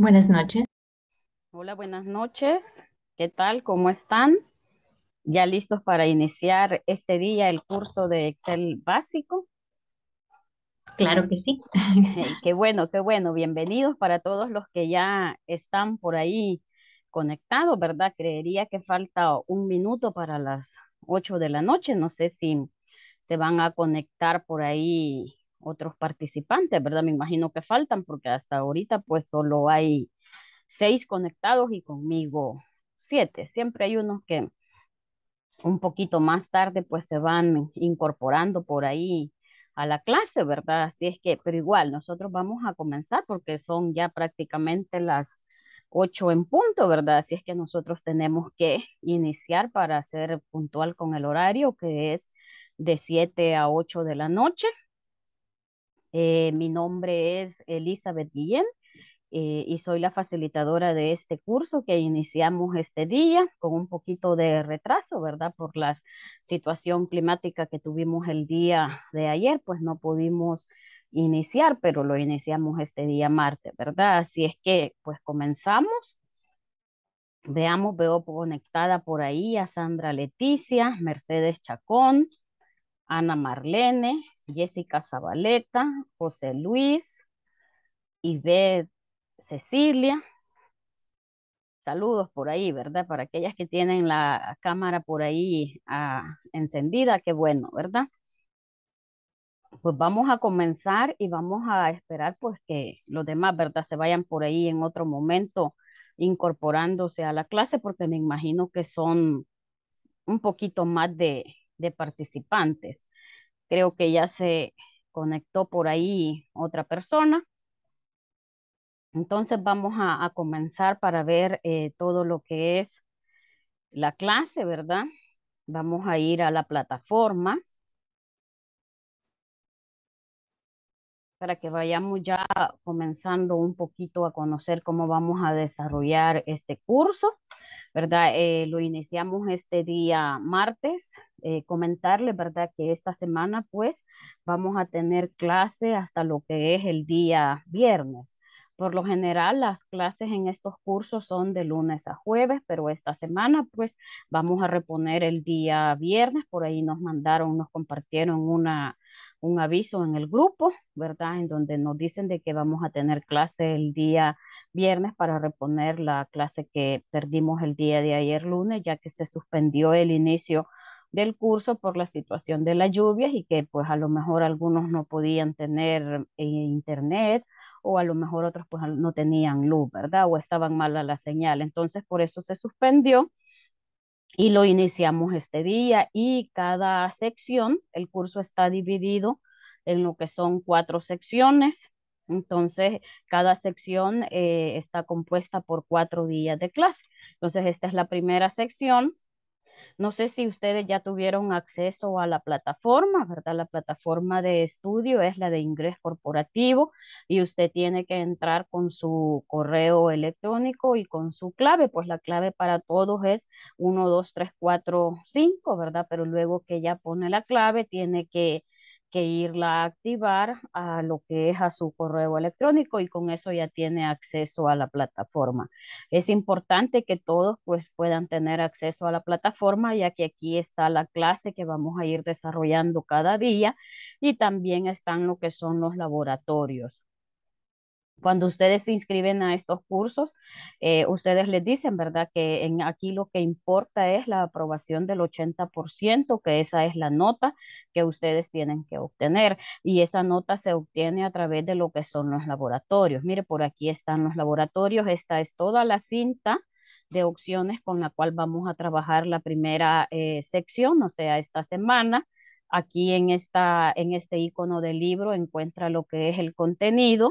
Buenas noches. Hola, buenas noches. ¿Qué tal? ¿Cómo están? ¿Ya listos para iniciar este día el curso de Excel básico? Claro que sí. Eh, qué bueno, qué bueno. Bienvenidos para todos los que ya están por ahí conectados, ¿verdad? Creería que falta un minuto para las 8 de la noche. No sé si se van a conectar por ahí otros participantes, ¿verdad? Me imagino que faltan porque hasta ahorita pues solo hay seis conectados y conmigo siete. Siempre hay unos que un poquito más tarde pues se van incorporando por ahí a la clase, ¿verdad? Así es que, pero igual, nosotros vamos a comenzar porque son ya prácticamente las ocho en punto, ¿verdad? Así es que nosotros tenemos que iniciar para ser puntual con el horario que es de siete a ocho de la noche eh, mi nombre es Elizabeth Guillén eh, y soy la facilitadora de este curso que iniciamos este día con un poquito de retraso, ¿verdad? Por la situación climática que tuvimos el día de ayer, pues no pudimos iniciar, pero lo iniciamos este día martes, ¿verdad? Así es que pues comenzamos. Veamos, veo conectada por ahí a Sandra Leticia, Mercedes Chacón, Ana Marlene, Jessica Zabaleta, José Luis, Ivette Cecilia. Saludos por ahí, ¿verdad? Para aquellas que tienen la cámara por ahí ah, encendida, qué bueno, ¿verdad? Pues vamos a comenzar y vamos a esperar pues que los demás, ¿verdad? Se vayan por ahí en otro momento incorporándose a la clase porque me imagino que son un poquito más de de participantes. Creo que ya se conectó por ahí otra persona. Entonces vamos a, comenzar para ver eh, todo lo que es la clase, ¿verdad? Vamos a ir a la plataforma para que vayamos ya comenzando un poquito a conocer cómo vamos a desarrollar este curso. ¿verdad? Eh, lo iniciamos este día martes. Eh, comentarle, ¿verdad? Que esta semana pues vamos a tener clase hasta lo que es el día viernes. Por lo general, las clases en estos cursos son de lunes a jueves, pero esta semana pues vamos a reponer el día viernes. Por ahí nos mandaron, nos compartieron una, un aviso en el grupo, ¿verdad? En donde nos dicen de que vamos a tener clase el día viernes para reponer la clase que perdimos el día de ayer lunes, ya que se suspendió el inicio del curso por la situación de las lluvias y que pues a lo mejor algunos no podían tener eh, internet o a lo mejor otros pues no tenían luz, ¿verdad? O estaban mal a la señal. Entonces por eso se suspendió y lo iniciamos este día y cada sección, el curso está dividido en lo que son cuatro secciones. Entonces, cada sección eh, está compuesta por cuatro días de clase. Entonces, esta es la primera sección no sé si ustedes ya tuvieron acceso a la plataforma, ¿verdad? La plataforma de estudio es la de ingreso corporativo y usted tiene que entrar con su correo electrónico y con su clave, pues la clave para todos es uno, dos, tres, cuatro, cinco, ¿verdad? Pero luego que ya pone la clave, tiene que que irla a activar a lo que es a su correo electrónico y con eso ya tiene acceso a la plataforma. Es importante que todos pues puedan tener acceso a la plataforma ya que aquí está la clase que vamos a ir desarrollando cada día y también están lo que son los laboratorios. Cuando ustedes se inscriben a estos cursos, eh, ustedes les dicen, ¿verdad? Que en, aquí lo que importa es la aprobación del 80%, que esa es la nota que ustedes tienen que obtener. Y esa nota se obtiene a través de lo que son los laboratorios. Mire, por aquí están los laboratorios. Esta es toda la cinta de opciones con la cual vamos a trabajar la primera eh, sección, o sea, esta semana. Aquí en, esta, en este icono del libro encuentra lo que es el contenido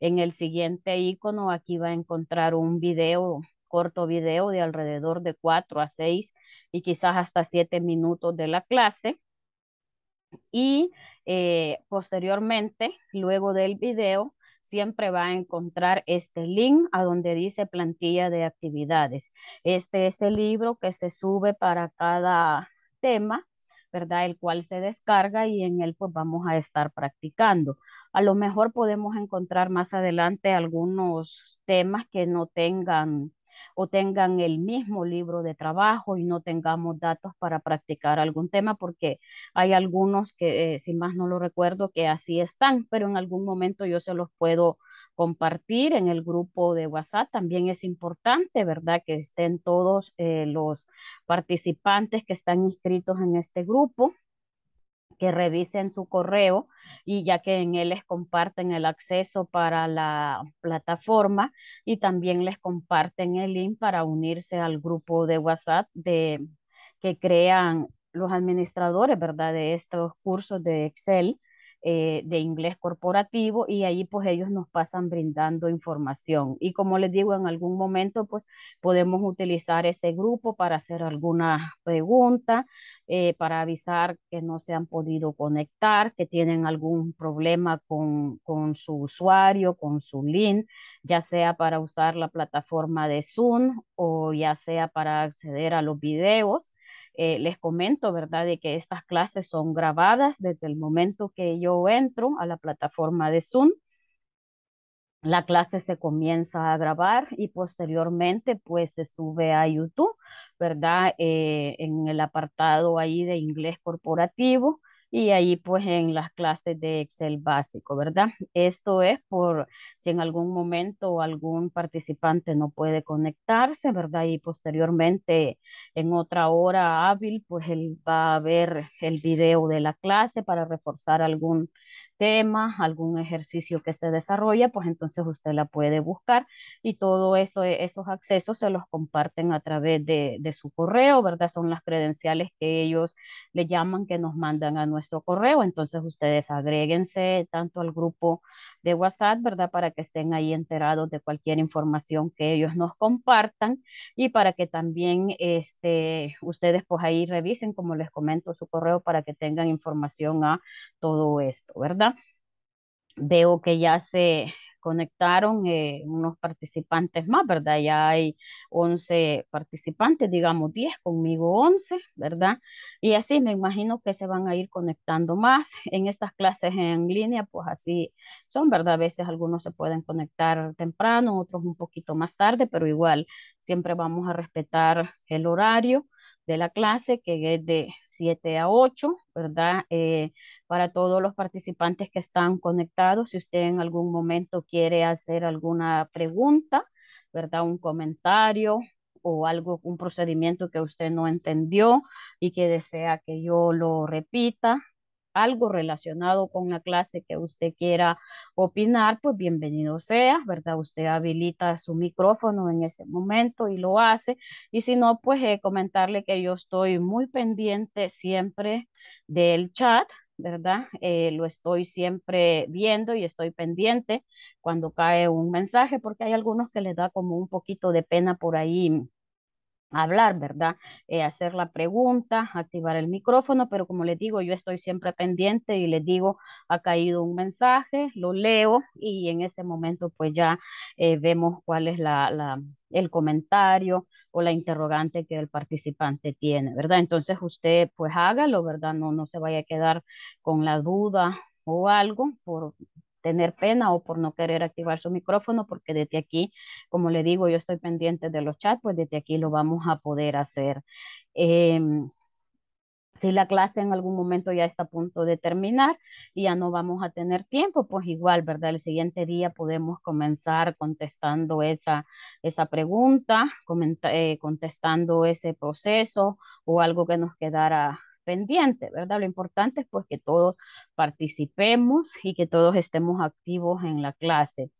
en el siguiente icono aquí va a encontrar un video, corto video de alrededor de 4 a 6 y quizás hasta 7 minutos de la clase. Y eh, posteriormente, luego del video, siempre va a encontrar este link a donde dice plantilla de actividades. Este es el libro que se sube para cada tema ¿verdad? El cual se descarga y en él pues vamos a estar practicando. A lo mejor podemos encontrar más adelante algunos temas que no tengan o tengan el mismo libro de trabajo y no tengamos datos para practicar algún tema, porque hay algunos que, sin eh, si más no lo recuerdo, que así están, pero en algún momento yo se los puedo compartir en el grupo de WhatsApp. También es importante, ¿verdad?, que estén todos eh, los participantes que están inscritos en este grupo que revisen su correo y ya que en él les comparten el acceso para la plataforma y también les comparten el link para unirse al grupo de WhatsApp que crean los administradores, ¿verdad? De estos cursos de Excel eh, de inglés corporativo y ahí pues ellos nos pasan brindando información. Y como les digo, en algún momento pues podemos utilizar ese grupo para hacer alguna pregunta, eh, para avisar que no se han podido conectar, que tienen algún problema con, con su usuario, con su link, ya sea para usar la plataforma de Zoom o ya sea para acceder a los videos. Eh, les comento, ¿verdad?, de que estas clases son grabadas desde el momento que yo entro a la plataforma de Zoom. La clase se comienza a grabar y posteriormente pues se sube a YouTube, ¿verdad? Eh, en el apartado ahí de inglés corporativo y ahí pues en las clases de Excel básico, ¿verdad? Esto es por si en algún momento algún participante no puede conectarse, ¿verdad? Y posteriormente en otra hora hábil, pues él va a ver el video de la clase para reforzar algún tema, algún ejercicio que se desarrolla, pues entonces usted la puede buscar y todo eso, e, esos accesos se los comparten a través de, de su correo, ¿verdad? Son las credenciales que ellos le llaman que nos mandan a nuestro correo, entonces ustedes agréguense tanto al grupo de WhatsApp, ¿verdad? Para que estén ahí enterados de cualquier información que ellos nos compartan y para que también este, ustedes pues ahí revisen, como les comento, su correo para que tengan información a todo esto, ¿verdad? Veo que ya se conectaron eh, unos participantes más, ¿verdad? Ya hay 11 participantes, digamos 10, conmigo 11, ¿verdad? Y así me imagino que se van a ir conectando más en estas clases en línea, pues así son, ¿verdad? A veces algunos se pueden conectar temprano, otros un poquito más tarde, pero igual siempre vamos a respetar el horario de la clase, que es de 7 a 8, ¿verdad? Eh, para todos los participantes que están conectados. Si usted en algún momento quiere hacer alguna pregunta, ¿verdad? Un comentario o algo, un procedimiento que usted no entendió y que desea que yo lo repita, algo relacionado con la clase que usted quiera opinar, pues bienvenido sea, ¿verdad? Usted habilita su micrófono en ese momento y lo hace. Y si no, pues eh, comentarle que yo estoy muy pendiente siempre del chat, ¿verdad? Eh, lo estoy siempre viendo y estoy pendiente cuando cae un mensaje, porque hay algunos que les da como un poquito de pena por ahí hablar, ¿verdad? Eh, hacer la pregunta, activar el micrófono, pero como les digo, yo estoy siempre pendiente y les digo, ha caído un mensaje, lo leo y en ese momento pues ya eh, vemos cuál es la, el comentario o la interrogante que el participante tiene, ¿verdad? Entonces usted pues hágalo, ¿verdad? No, no se vaya a quedar con la duda o algo por tener pena o por no querer activar su micrófono, porque desde aquí, como le digo, yo estoy pendiente de los chats, pues desde aquí lo vamos a poder hacer. Em, si la clase en algún momento ya está a punto de terminar y ya no vamos a tener tiempo, pues igual, ¿verdad? El siguiente día podemos comenzar contestando esa, esa pregunta, eh, contestando ese proceso o algo que nos quedara pendiente, ¿verdad? Lo importante es pues que todos participemos y que todos estemos activos en la clase.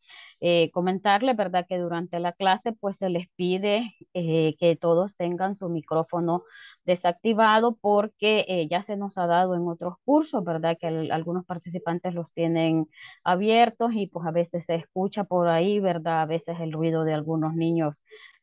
Eh, comentarles, ¿verdad? Que durante la clase pues se les pide eh, que todos tengan su micrófono desactivado porque eh, ya se nos ha dado en otros cursos, ¿verdad? Que algunos participantes los tienen abiertos y pues a veces se escucha por ahí, ¿verdad? A veces el ruido de algunos niños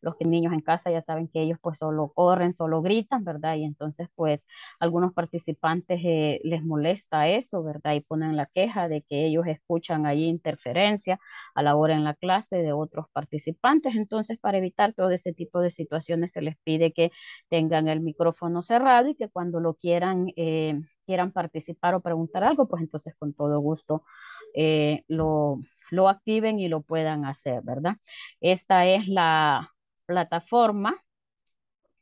los niños en casa ya saben que ellos pues solo corren, solo gritan, ¿verdad? Y entonces pues algunos participantes eh, les molesta eso, ¿verdad? Y ponen la queja de que ellos escuchan ahí interferencia a la hora en la clase de otros participantes. Entonces para evitar todo ese tipo de situaciones se les pide que tengan el micrófono cerrado y que cuando lo quieran... Eh, quieran participar o preguntar algo, pues entonces con todo gusto eh, lo, lo activen y lo puedan hacer, ¿verdad? Esta es la plataforma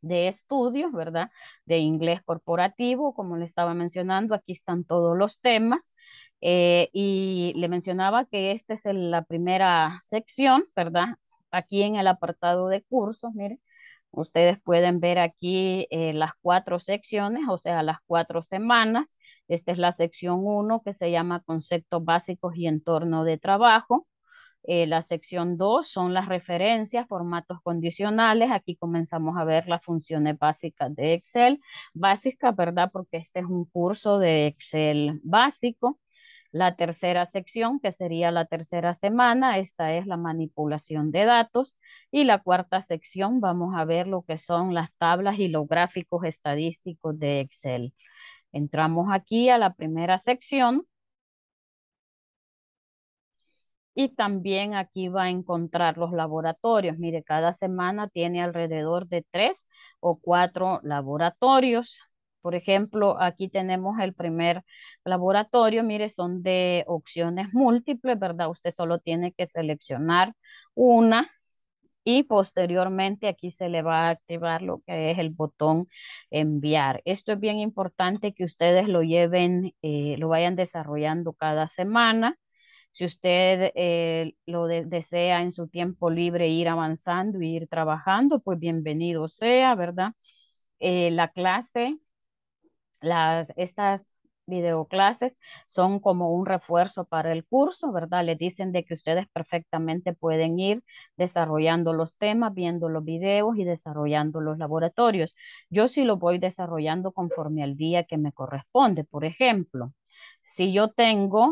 de estudios, ¿verdad? De inglés corporativo, como le estaba mencionando, aquí están todos los temas. Eh, y le mencionaba que esta es la primera sección, ¿verdad? Aquí en el apartado de cursos, miren, ustedes pueden ver aquí eh, las cuatro secciones, o sea, las cuatro semanas. Esta es la sección 1 que se llama Conceptos Básicos y Entorno de Trabajo. Eh, la sección 2 son las referencias, formatos condicionales. Aquí comenzamos a ver las funciones básicas de Excel. Básica, ¿verdad? Porque este es un curso de Excel básico. La tercera sección, que sería la tercera semana, esta es la manipulación de datos. Y la cuarta sección, vamos a ver lo que son las tablas y los gráficos estadísticos de Excel. Entramos aquí a la primera sección y también aquí va a encontrar los laboratorios. Mire, cada semana tiene alrededor de tres o cuatro laboratorios. Por ejemplo, aquí tenemos el primer laboratorio. Mire, son de opciones múltiples, ¿verdad? Usted solo tiene que seleccionar una y posteriormente aquí se le va a activar lo que es el botón enviar. Esto es bien importante que ustedes lo lleven, eh, lo vayan desarrollando cada semana si usted eh, lo desea en su tiempo libre ir avanzando y ir trabajando, pues bienvenido sea, ¿verdad? Eh, la clase, las, estas videoclases son como un refuerzo para el curso, ¿verdad? Les dicen de que ustedes perfectamente pueden ir desarrollando los temas, viendo los videos y desarrollando los laboratorios. Yo sí lo voy desarrollando conforme al día que me corresponde. Por ejemplo, si yo tengo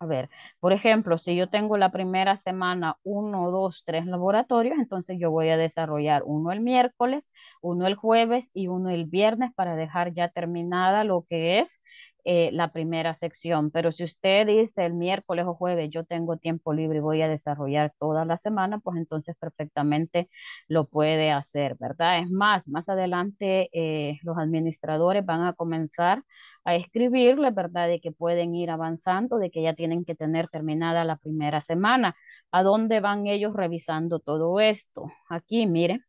a ver, por ejemplo, si yo tengo la primera semana uno, dos, tres laboratorios, entonces yo voy a desarrollar uno el miércoles, uno el jueves y uno el viernes para dejar ya terminada lo que es eh, la primera sección. Pero si usted dice el miércoles o jueves yo tengo tiempo libre y voy a desarrollar toda la semana, pues entonces perfectamente lo puede hacer, ¿verdad? Es más, más adelante eh, los administradores van a comenzar a escribirle, ¿verdad? De que pueden ir avanzando, de que ya tienen que tener terminada la primera semana. ¿A dónde van ellos revisando todo esto? Aquí, mire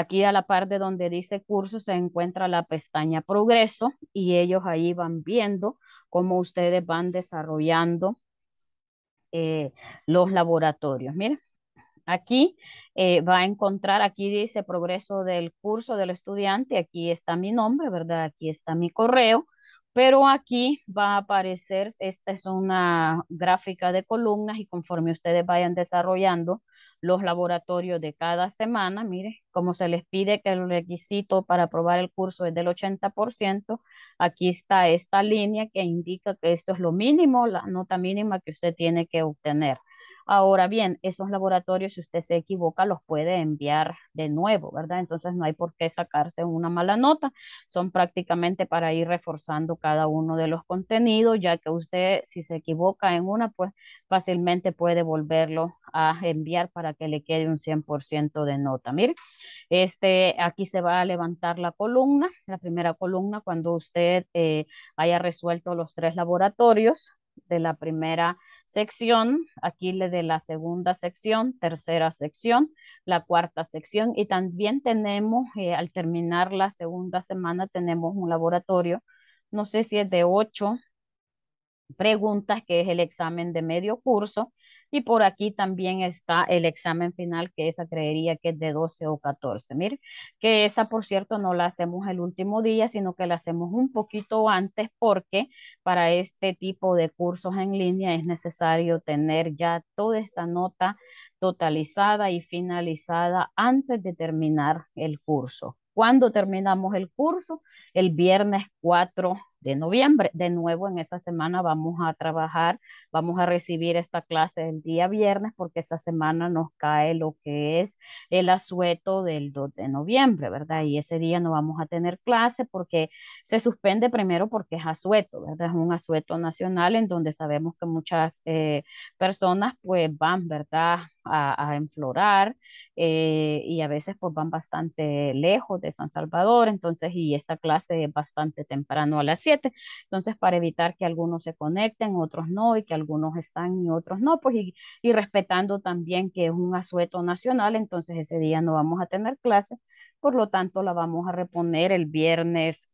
Aquí a la parte donde dice curso se encuentra la pestaña progreso y ellos ahí van viendo cómo ustedes van desarrollando eh, los laboratorios. Miren, aquí eh, va a encontrar, aquí dice progreso del curso del estudiante, aquí está mi nombre, ¿verdad? Aquí está mi correo, pero aquí va a aparecer, esta es una gráfica de columnas y conforme ustedes vayan desarrollando los laboratorios de cada semana, mire, como se les pide que el requisito para aprobar el curso es del 80%, aquí está esta línea que indica que esto es lo mínimo, la nota mínima que usted tiene que obtener. Ahora bien, esos laboratorios, si usted se equivoca, los puede enviar de nuevo, ¿verdad? Entonces no hay por qué sacarse una mala nota. Son prácticamente para ir reforzando cada uno de los contenidos, ya que usted, si se equivoca en una, pues fácilmente puede volverlo a enviar para que le quede un 100% de nota. Mire, este, aquí se va a levantar la columna, la primera columna, cuando usted eh, haya resuelto los tres laboratorios de la primera sección, aquí le de la segunda sección, tercera sección, la cuarta sección y también tenemos, eh, al terminar la segunda semana, tenemos un laboratorio, no sé si es de ocho preguntas, que es el examen de medio curso, y por aquí también está el examen final, que esa creería que es de 12 o 14. Mire, que esa, por cierto, no la hacemos el último día, sino que la hacemos un poquito antes porque para este tipo de cursos en línea es necesario tener ya toda esta nota totalizada y finalizada antes de terminar el curso. ¿Cuándo terminamos el curso? El viernes 4 de noviembre. De nuevo, en esa semana vamos a trabajar, vamos a recibir esta clase el día viernes porque esa semana nos cae lo que es el asueto del 2 de noviembre, ¿verdad? Y ese día no vamos a tener clase porque se suspende primero porque es asueto, ¿verdad? Es un asueto nacional en donde sabemos que muchas eh, personas pues van, ¿verdad? A, a, enflorar eh, y a veces pues van bastante lejos de San Salvador, entonces y esta clase es bastante temprano a las 7 entonces, para evitar que algunos se conecten, otros no, y que algunos están y otros no, pues y, respetando también que es un asueto nacional, entonces ese día no vamos a tener clase, por lo tanto la vamos a reponer el viernes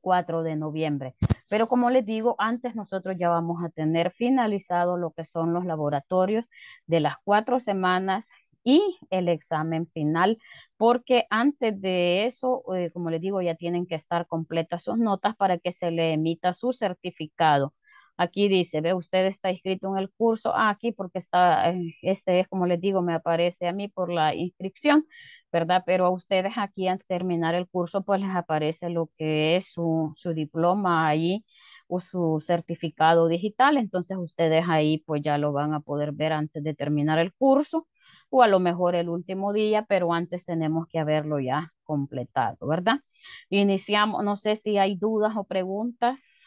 4 de noviembre. Pero como les digo, antes nosotros ya vamos a tener finalizado lo que son los laboratorios de las cuatro semanas y el examen final, porque antes de eso, eh, como les digo, ya tienen que estar completas sus notas para que se le emita su certificado. Aquí dice, ve, usted está inscrito en el curso, aquí porque está, eh, este es, como les digo, me aparece a mí por la inscripción, ¿verdad? Pero a ustedes aquí al terminar el curso, pues les aparece lo que es su diploma ahí o su certificado digital, entonces ustedes ahí pues ya lo van a poder ver antes de terminar el curso o a lo mejor el último día, pero antes tenemos que haberlo ya completado, ¿verdad? Iniciamos, no sé si hay dudas o preguntas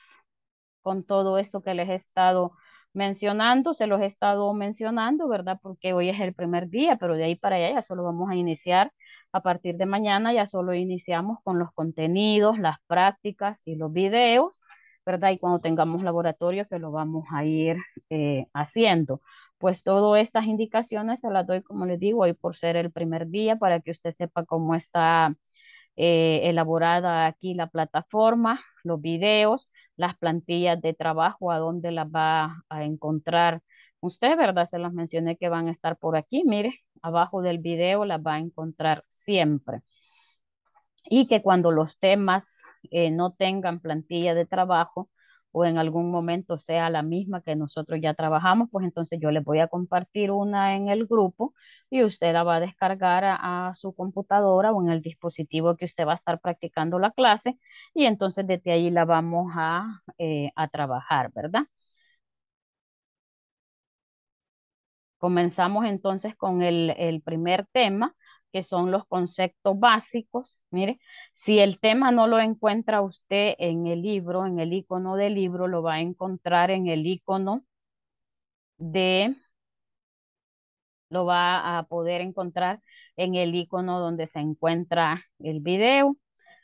con todo esto que les he estado mencionando, se los he estado mencionando, ¿verdad? Porque hoy es el primer día, pero de ahí para allá ya solo vamos a iniciar. A partir de mañana ya solo iniciamos con los contenidos, las prácticas y los videos, ¿verdad? Y cuando tengamos laboratorio que lo vamos a ir eh, haciendo pues todas estas indicaciones se las doy, como les digo, hoy por ser el primer día, para que usted sepa cómo está eh, elaborada aquí la plataforma, los videos, las plantillas de trabajo, a dónde las va a encontrar usted, ¿verdad? Se las mencioné que van a estar por aquí, mire, abajo del video las va a encontrar siempre. Y que cuando los temas eh, no tengan plantilla de trabajo, o en algún momento sea la misma que nosotros ya trabajamos, pues entonces yo les voy a compartir una en el grupo y usted la va a descargar a, su computadora o en el dispositivo que usted va a estar practicando la clase y entonces desde ahí la vamos a, eh, trabajar, ¿verdad? Comenzamos entonces con el primer tema que son los conceptos básicos. Mire, si el tema no lo encuentra usted en el libro, en el icono del libro, lo va a encontrar en el icono de, lo va a poder encontrar en el icono donde se encuentra el video.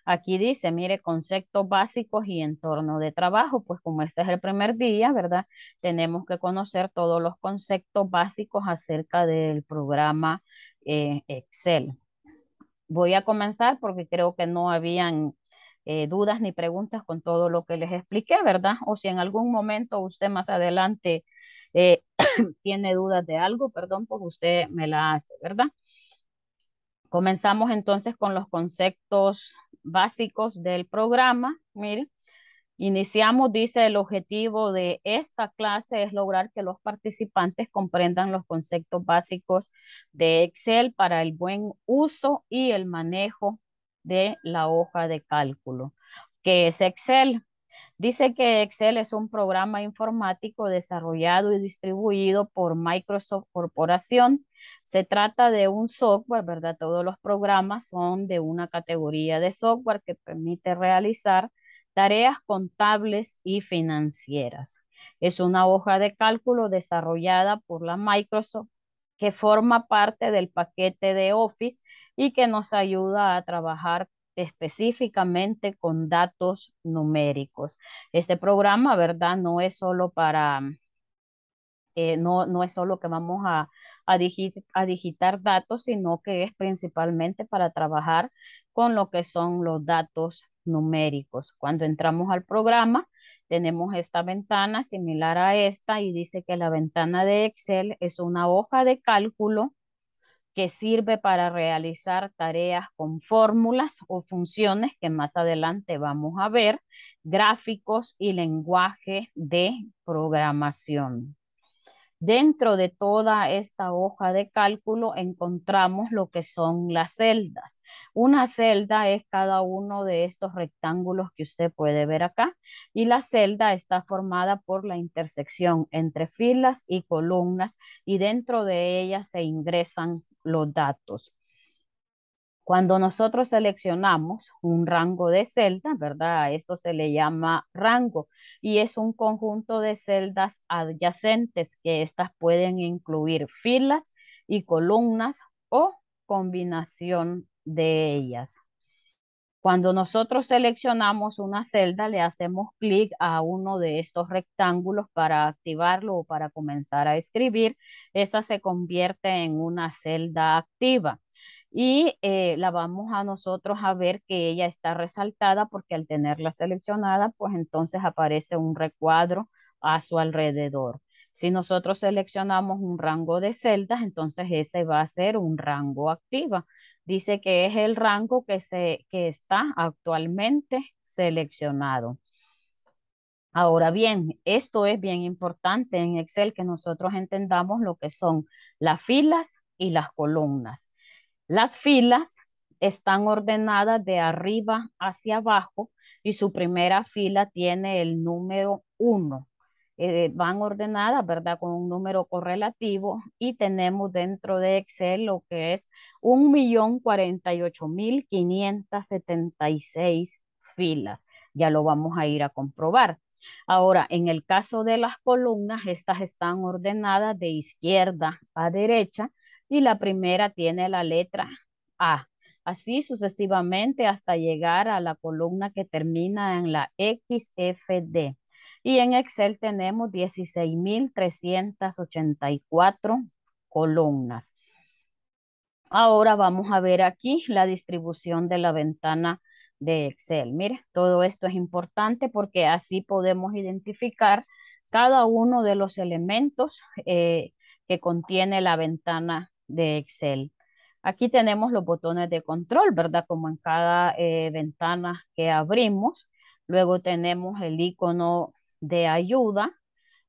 Aquí dice, mire, conceptos básicos y entorno de trabajo, pues como este es el primer día, ¿verdad? Tenemos que conocer todos los conceptos básicos acerca del programa eh, Excel. Voy a comenzar porque creo que no habían eh, dudas ni preguntas con todo lo que les expliqué, ¿verdad? O si en algún momento usted más adelante eh, tiene dudas de algo, perdón, pues usted me la hace, ¿verdad? Comenzamos entonces con los conceptos básicos del programa. Miren, Iniciamos, dice, el objetivo de esta clase es lograr que los participantes comprendan los conceptos básicos de Excel para el buen uso y el manejo de la hoja de cálculo, ¿Qué es Excel. Dice que Excel es un programa informático desarrollado y distribuido por Microsoft Corporación. Se trata de un software, ¿verdad? Todos los programas son de una categoría de software que permite realizar tareas contables y financieras. Es una hoja de cálculo desarrollada por la Microsoft que forma parte del paquete de Office y que nos ayuda a trabajar específicamente con datos numéricos. Este programa, ¿verdad? No es solo para, eh, no, no, es solo que vamos a, a digitar datos, sino que es principalmente para trabajar con lo que son los datos numéricos. Cuando entramos al programa, tenemos esta ventana similar a esta y dice que la ventana de Excel es una hoja de cálculo que sirve para realizar tareas con fórmulas o funciones que más adelante vamos a ver, gráficos y lenguaje de programación. Dentro de toda esta hoja de cálculo encontramos lo que son las celdas. Una celda es cada uno de estos rectángulos que usted puede ver acá y la celda está formada por la intersección entre filas y columnas y dentro de ellas se ingresan los datos. Cuando nosotros seleccionamos un rango de celdas, ¿verdad? esto se le llama rango y es un conjunto de celdas adyacentes que estas pueden incluir filas y columnas o combinación de ellas. Cuando nosotros seleccionamos una celda, le hacemos clic a uno de estos rectángulos para activarlo o para comenzar a escribir. Esa se convierte en una celda activa y eh, la vamos a nosotros a ver que ella está resaltada porque al tenerla seleccionada, pues entonces aparece un recuadro a su alrededor. Si nosotros seleccionamos un rango de celdas, entonces ese va a ser un rango activa. Dice que es el rango que, se, que está actualmente seleccionado. Ahora bien, esto es bien importante en Excel que nosotros entendamos lo que son las filas y las columnas. Las filas están ordenadas de arriba hacia abajo y su primera fila tiene el número 1. Eh, van ordenadas, ¿verdad? Con un número correlativo y tenemos dentro de Excel lo que es 1.048.576 filas. Ya lo vamos a ir a comprobar. Ahora, en el caso de las columnas, estas están ordenadas de izquierda a derecha y la primera tiene la letra A. Así sucesivamente hasta llegar a la columna que termina en la XFD. Y en Excel tenemos 16.384 columnas. Ahora vamos a ver aquí la distribución de la ventana de Excel. Mire, todo esto es importante porque así podemos identificar cada uno de los elementos eh, que contiene la ventana de Excel. Aquí tenemos los botones de control, ¿verdad? Como en cada eh, ventana que abrimos. Luego tenemos el icono de ayuda,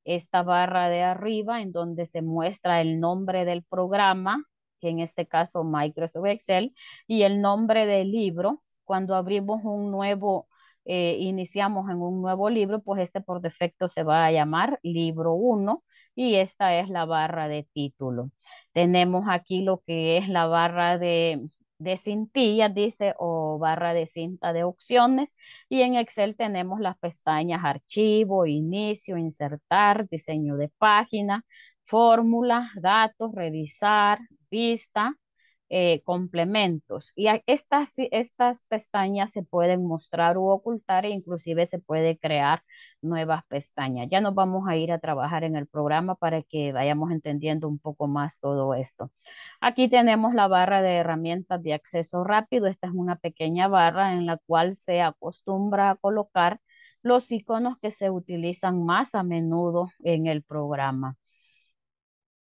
esta barra de arriba en donde se muestra el nombre del programa, que en este caso Microsoft Excel, y el nombre del libro. Cuando abrimos un nuevo, eh, iniciamos en un nuevo libro, pues este por defecto se va a llamar libro 1 y esta es la barra de título. Tenemos aquí lo que es la barra de, de cintillas, dice, o barra de cinta de opciones. Y en Excel tenemos las pestañas archivo, inicio, insertar, diseño de página, fórmulas, datos, revisar, vista, eh, complementos. Y estas, estas pestañas se pueden mostrar u ocultar e inclusive se puede crear nuevas pestañas. Ya nos vamos a ir a trabajar en el programa para que vayamos entendiendo un poco más todo esto. Aquí tenemos la barra de herramientas de acceso rápido. Esta es una pequeña barra en la cual se acostumbra a colocar los iconos que se utilizan más a menudo en el programa.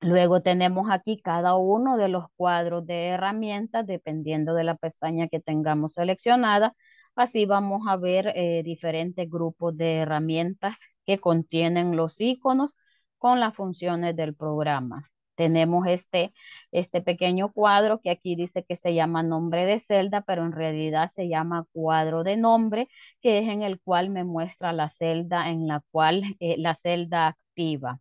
Luego tenemos aquí cada uno de los cuadros de herramientas, dependiendo de la pestaña que tengamos seleccionada. Así vamos a ver eh, diferentes grupos de herramientas que contienen los iconos con las funciones del programa. Tenemos este, este, pequeño cuadro que aquí dice que se llama nombre de celda, pero en realidad se llama cuadro de nombre, que es en el cual me muestra la celda en la cual eh, la celda activa.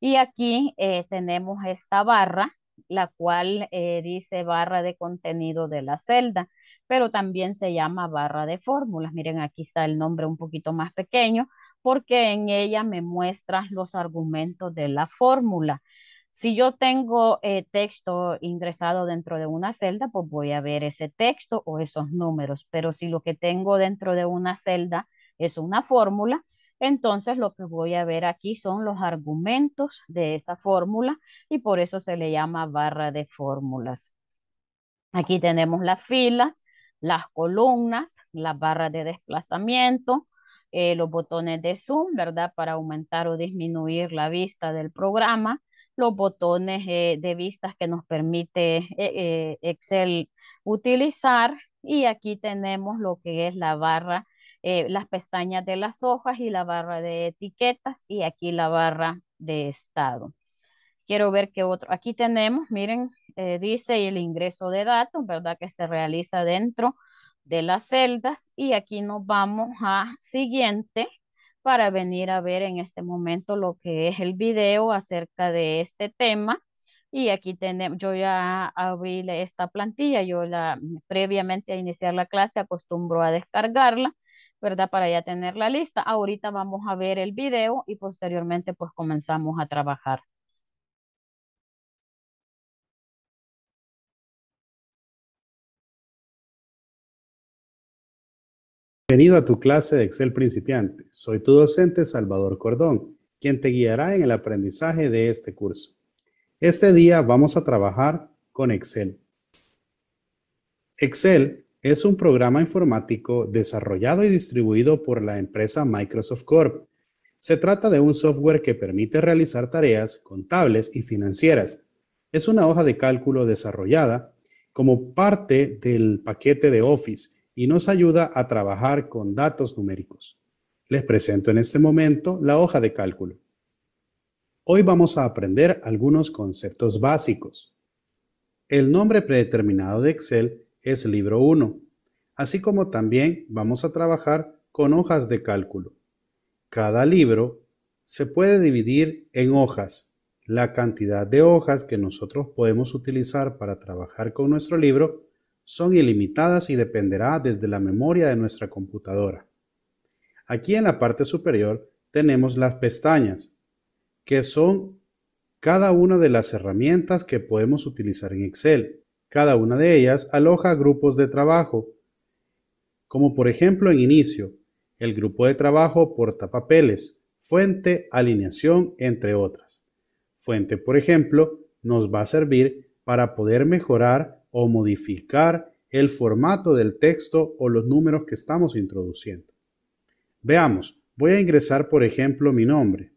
Y aquí eh, tenemos esta barra, la cual eh, dice barra de contenido de la celda, pero también se llama barra de fórmulas. Miren, aquí está el nombre un poquito más pequeño porque en ella me muestras los argumentos de la fórmula. Si yo tengo eh, texto ingresado dentro de una celda, pues voy a ver ese texto o esos números, pero si lo que tengo dentro de una celda es una fórmula, entonces lo que voy a ver aquí son los argumentos de esa fórmula y por eso se le llama barra de fórmulas. Aquí tenemos las filas, las columnas, la barra de desplazamiento, eh, los botones de zoom, ¿verdad? Para aumentar o disminuir la vista del programa, los botones eh, de vistas que nos permite eh, Excel utilizar y aquí tenemos lo que es la barra eh, las pestañas de las hojas y la barra de etiquetas y aquí la barra de estado. Quiero ver qué otro. Aquí tenemos, miren, eh, dice el ingreso de datos, ¿verdad? Que se realiza dentro de las celdas y aquí nos vamos a siguiente para venir a ver en este momento lo que es el video acerca de este tema. Y aquí tenemos, yo ya abrí esta plantilla, yo la previamente a iniciar la clase acostumbro a descargarla ¿verdad? Para ya tener la lista. Ahorita vamos a ver el video y posteriormente pues comenzamos a trabajar. Bienvenido a tu clase de Excel principiante. Soy tu docente Salvador Cordón, quien te guiará en el aprendizaje de este curso. Este día vamos a trabajar con Excel. Excel es un programa informático desarrollado y distribuido por la empresa Microsoft Corp. Se trata de un software que permite realizar tareas contables y financieras. Es una hoja de cálculo desarrollada como parte del paquete de Office y nos ayuda a trabajar con datos numéricos. Les presento en este momento la hoja de cálculo. Hoy vamos a aprender algunos conceptos básicos. El nombre predeterminado de Excel es libro 1, así como también vamos a trabajar con hojas de cálculo. Cada libro se puede dividir en hojas. La cantidad de hojas que nosotros podemos utilizar para trabajar con nuestro libro son ilimitadas y dependerá desde la memoria de nuestra computadora. Aquí en la parte superior tenemos las pestañas, que son cada una de las herramientas que podemos utilizar en Excel. Cada una de ellas aloja grupos de trabajo, como por ejemplo en inicio, el grupo de trabajo portapapeles, fuente, alineación, entre otras. Fuente, por ejemplo, nos va a servir para poder mejorar o modificar el formato del texto o los números que estamos introduciendo. Veamos, voy a ingresar por ejemplo mi nombre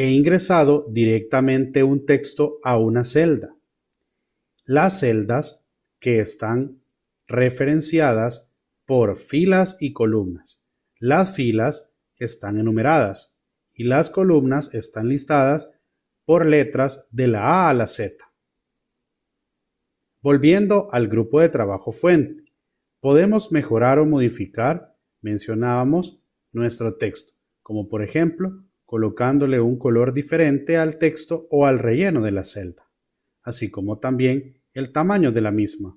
he ingresado directamente un texto a una celda. Las celdas que están referenciadas por filas y columnas. Las filas están enumeradas y las columnas están listadas por letras de la A a la Z. Volviendo al grupo de trabajo fuente, podemos mejorar o modificar, mencionábamos, nuestro texto, como por ejemplo colocándole un color diferente al texto o al relleno de la celda, así como también el tamaño de la misma.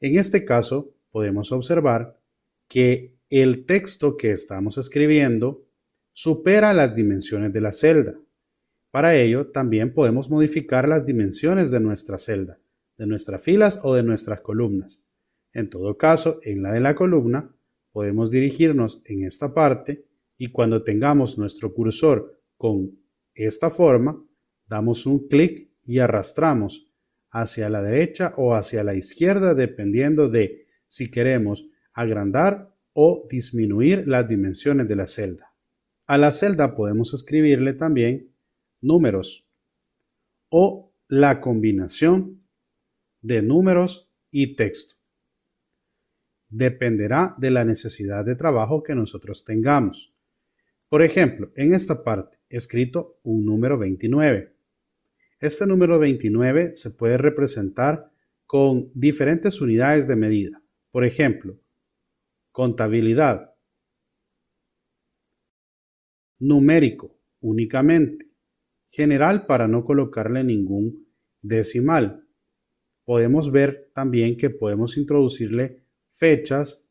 En este caso, podemos observar que el texto que estamos escribiendo supera las dimensiones de la celda. Para ello, también podemos modificar las dimensiones de nuestra celda, de nuestras filas o de nuestras columnas. En todo caso, en la de la columna, podemos dirigirnos en esta parte y cuando tengamos nuestro cursor con esta forma, damos un clic y arrastramos hacia la derecha o hacia la izquierda dependiendo de si queremos agrandar o disminuir las dimensiones de la celda. A la celda podemos escribirle también números o la combinación de números y texto. Dependerá de la necesidad de trabajo que nosotros tengamos. Por ejemplo, en esta parte, escrito un número 29. Este número 29 se puede representar con diferentes unidades de medida. Por ejemplo, contabilidad, numérico únicamente, general para no colocarle ningún decimal. Podemos ver también que podemos introducirle fechas,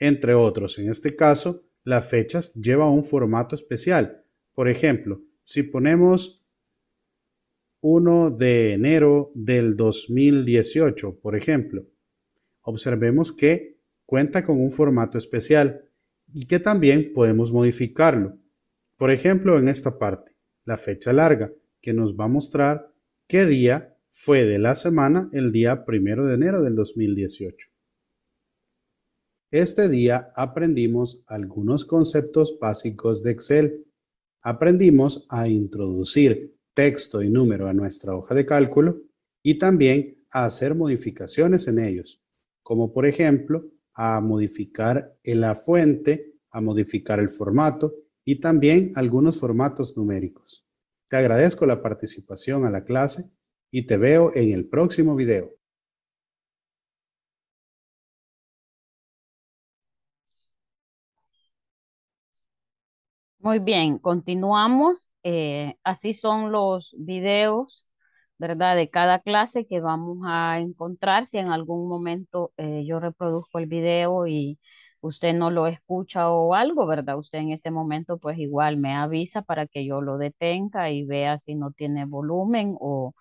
entre otros. En este caso, las fechas lleva un formato especial. Por ejemplo, si ponemos 1 de enero del 2018, por ejemplo, observemos que cuenta con un formato especial y que también podemos modificarlo. Por ejemplo, en esta parte, la fecha larga, que nos va a mostrar qué día fue de la semana el día primero de enero del 2018. Este día aprendimos algunos conceptos básicos de Excel. Aprendimos a introducir texto y número a nuestra hoja de cálculo y también a hacer modificaciones en ellos, como por ejemplo a modificar la fuente, a modificar el formato y también algunos formatos numéricos. Te agradezco la participación a la clase y te veo en el próximo video. Muy bien, continuamos. Eh, así son los videos, ¿verdad? De cada clase que vamos a encontrar. Si en algún momento eh, yo reproduzco el video y usted no lo escucha o algo, ¿verdad? Usted en ese momento pues igual me avisa para que yo lo detenga y vea si no tiene volumen o,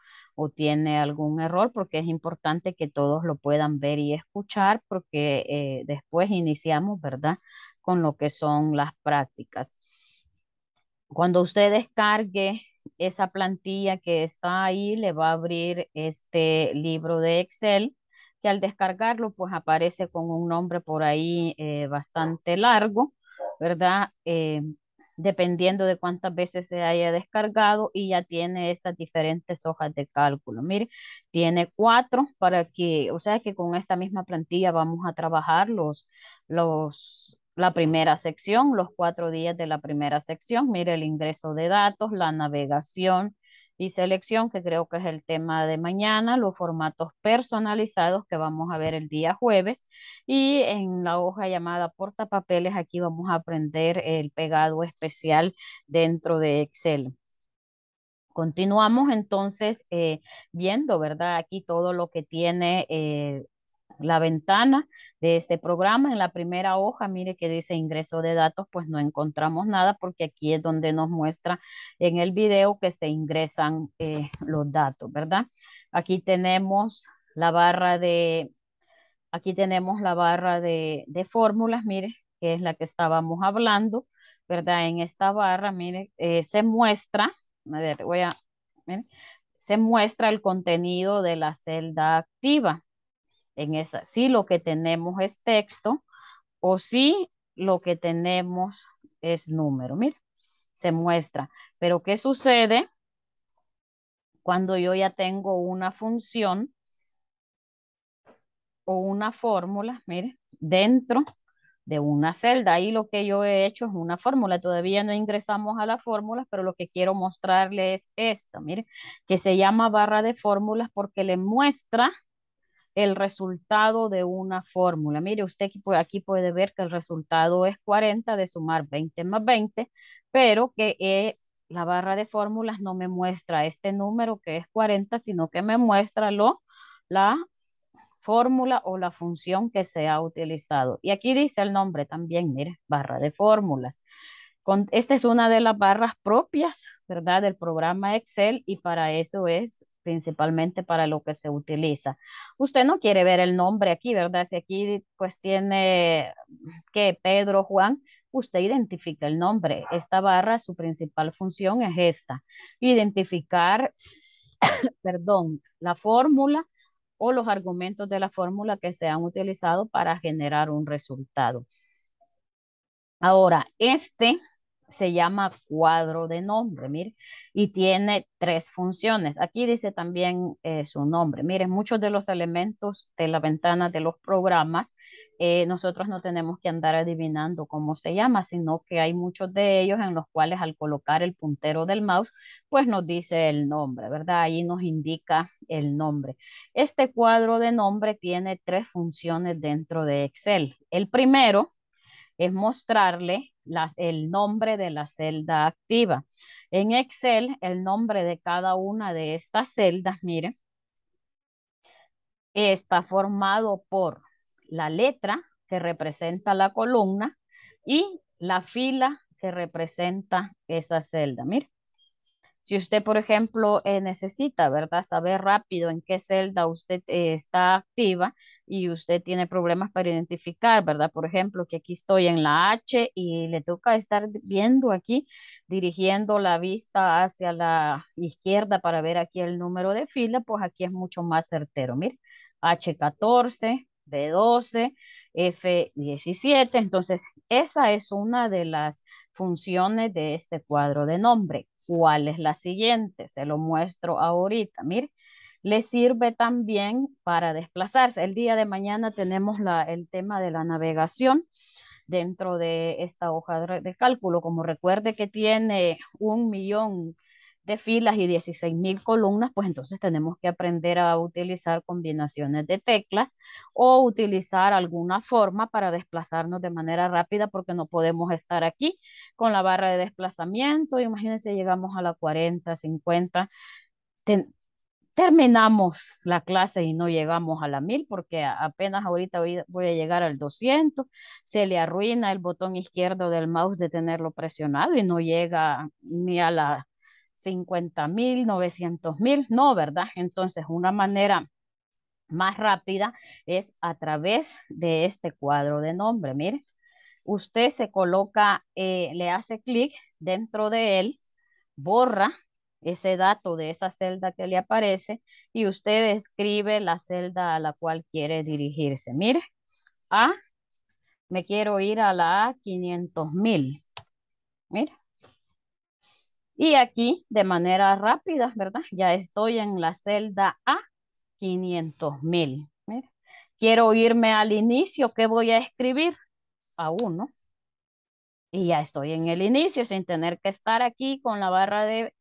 tiene algún error, porque es importante que todos lo puedan ver y escuchar, porque eh, después iniciamos, ¿verdad? Con lo que son las prácticas cuando usted descargue esa plantilla que está ahí, le va a abrir este libro de Excel, que al descargarlo, pues aparece con un nombre por ahí eh, bastante largo, ¿verdad? Eh, dependiendo de cuántas veces se haya descargado y ya tiene estas diferentes hojas de cálculo. Mire, tiene cuatro para que, o sea que con esta misma plantilla vamos a trabajar los, los la primera sección, los cuatro días de la primera sección. Mire el ingreso de datos, la navegación y selección, que creo que es el tema de mañana, los formatos personalizados que vamos a ver el día jueves. Y en la hoja llamada portapapeles, aquí vamos a aprender el pegado especial dentro de Excel. Continuamos entonces eh, viendo, ¿verdad? Aquí todo lo que tiene eh, la ventana de este programa, en la primera hoja, mire que dice ingreso de datos, pues no encontramos nada porque aquí es donde nos muestra en el video que se ingresan eh, los datos, ¿verdad? Aquí tenemos la barra de, aquí tenemos la barra de, fórmulas, mire, que es la que estábamos hablando, ¿verdad? En esta barra, mire, eh, se muestra, a ver, voy a, se muestra el contenido de la celda activa en esa, si lo que tenemos es texto o si lo que tenemos es número. Mire, se muestra. Pero ¿qué sucede cuando yo ya tengo una función o una fórmula, mire, dentro de una celda. Ahí lo que yo he hecho es una fórmula. Todavía no ingresamos a la fórmula pero lo que quiero mostrarle es esto mire, que se llama barra de fórmulas porque le muestra el resultado de una fórmula. Mire, usted aquí, puede ver que el resultado es 40 de sumar 20 más 20, pero que eh, la barra de fórmulas no me muestra este número que es 40, sino que me muestra lo, la fórmula o la función que se ha utilizado. Y aquí dice el nombre también, mire, barra de fórmulas. esta es una de las barras propias, ¿verdad? Del programa Excel y para eso es principalmente para lo que se utiliza. Usted no quiere ver el nombre aquí, ¿verdad? Si aquí pues tiene que Pedro, Juan, usted identifica el nombre. Esta barra, su principal función es esta, identificar, perdón, la fórmula o los argumentos de la fórmula que se han utilizado para generar un resultado. Ahora, este se llama cuadro de nombre, mire, y tiene tres funciones. Aquí dice también eh, su nombre. miren muchos de los elementos de la ventana de los programas, eh, nosotros no tenemos que andar adivinando cómo se llama, sino que hay muchos de ellos en los cuales al colocar el puntero del mouse, pues nos dice el nombre, ¿verdad? Ahí nos indica el nombre. Este cuadro de nombre tiene tres funciones dentro de Excel. El primero es mostrarle el nombre de la celda activa. En Excel, el nombre de cada una de estas celdas, miren, está formado por la letra que representa la columna y la fila que representa esa celda. miren. Si usted, por ejemplo, eh, necesita, ¿verdad? Saber rápido en qué celda usted eh, está activa y usted tiene problemas para identificar, ¿verdad? Por ejemplo, que aquí estoy en la H y le toca estar viendo aquí, dirigiendo la vista hacia la izquierda para ver aquí el número de fila, pues aquí es mucho más certero. Mire, H14, B12, F17. Entonces, esa es una de las funciones de este cuadro de nombre cuál es la siguiente. Se lo muestro ahorita. Mire, le sirve también para desplazarse. El día de mañana tenemos la, el tema de la navegación dentro de esta hoja de cálculo. Como recuerde que tiene un millón de filas y 16.000 columnas, pues entonces tenemos que aprender a utilizar combinaciones de teclas o utilizar alguna forma para desplazarnos de manera rápida porque no podemos estar aquí con la barra de desplazamiento. Imagínense, llegamos a la 40, 50, terminamos la clase y no llegamos a la 1000 porque apenas ahorita voy a llegar al 200, se le arruina el botón izquierdo del mouse de tenerlo presionado y no llega ni a la 50 mil, mil, no, ¿verdad? Entonces, una manera más rápida es a través de este cuadro de nombre. Mire, usted se coloca, eh, le hace clic dentro de él, borra ese dato de esa celda que le aparece y usted escribe la celda a la cual quiere dirigirse. Mire, A, me quiero ir a la A 500.000, mil. Y aquí, de manera rápida, ¿verdad? Ya estoy en la celda A, 500,000. Quiero irme al inicio, ¿qué voy a escribir? A 1. Y ya estoy en el inicio, sin tener que estar aquí con la barra de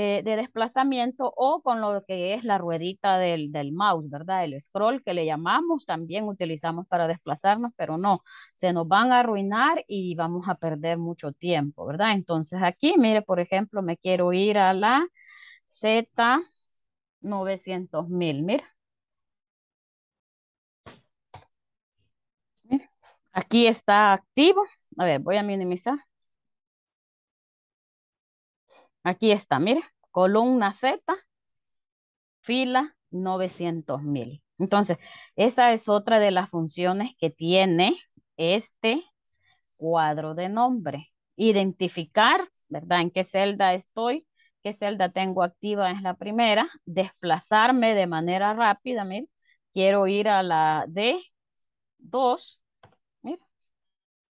de, desplazamiento o con lo que es la ruedita del, del, mouse, ¿verdad? El scroll que le llamamos, también utilizamos para desplazarnos, pero no, se nos van a arruinar y vamos a perder mucho tiempo, ¿verdad? Entonces aquí, mire, por ejemplo, me quiero ir a la Z900.000, mira. Aquí está activo. A ver, voy a minimizar. Aquí está, mira, columna Z, fila 900.000. Entonces, esa es otra de las funciones que tiene este cuadro de nombre. Identificar, ¿verdad? En qué celda estoy, qué celda tengo activa es la primera. Desplazarme de manera rápida, mira. Quiero ir a la D2. Mira.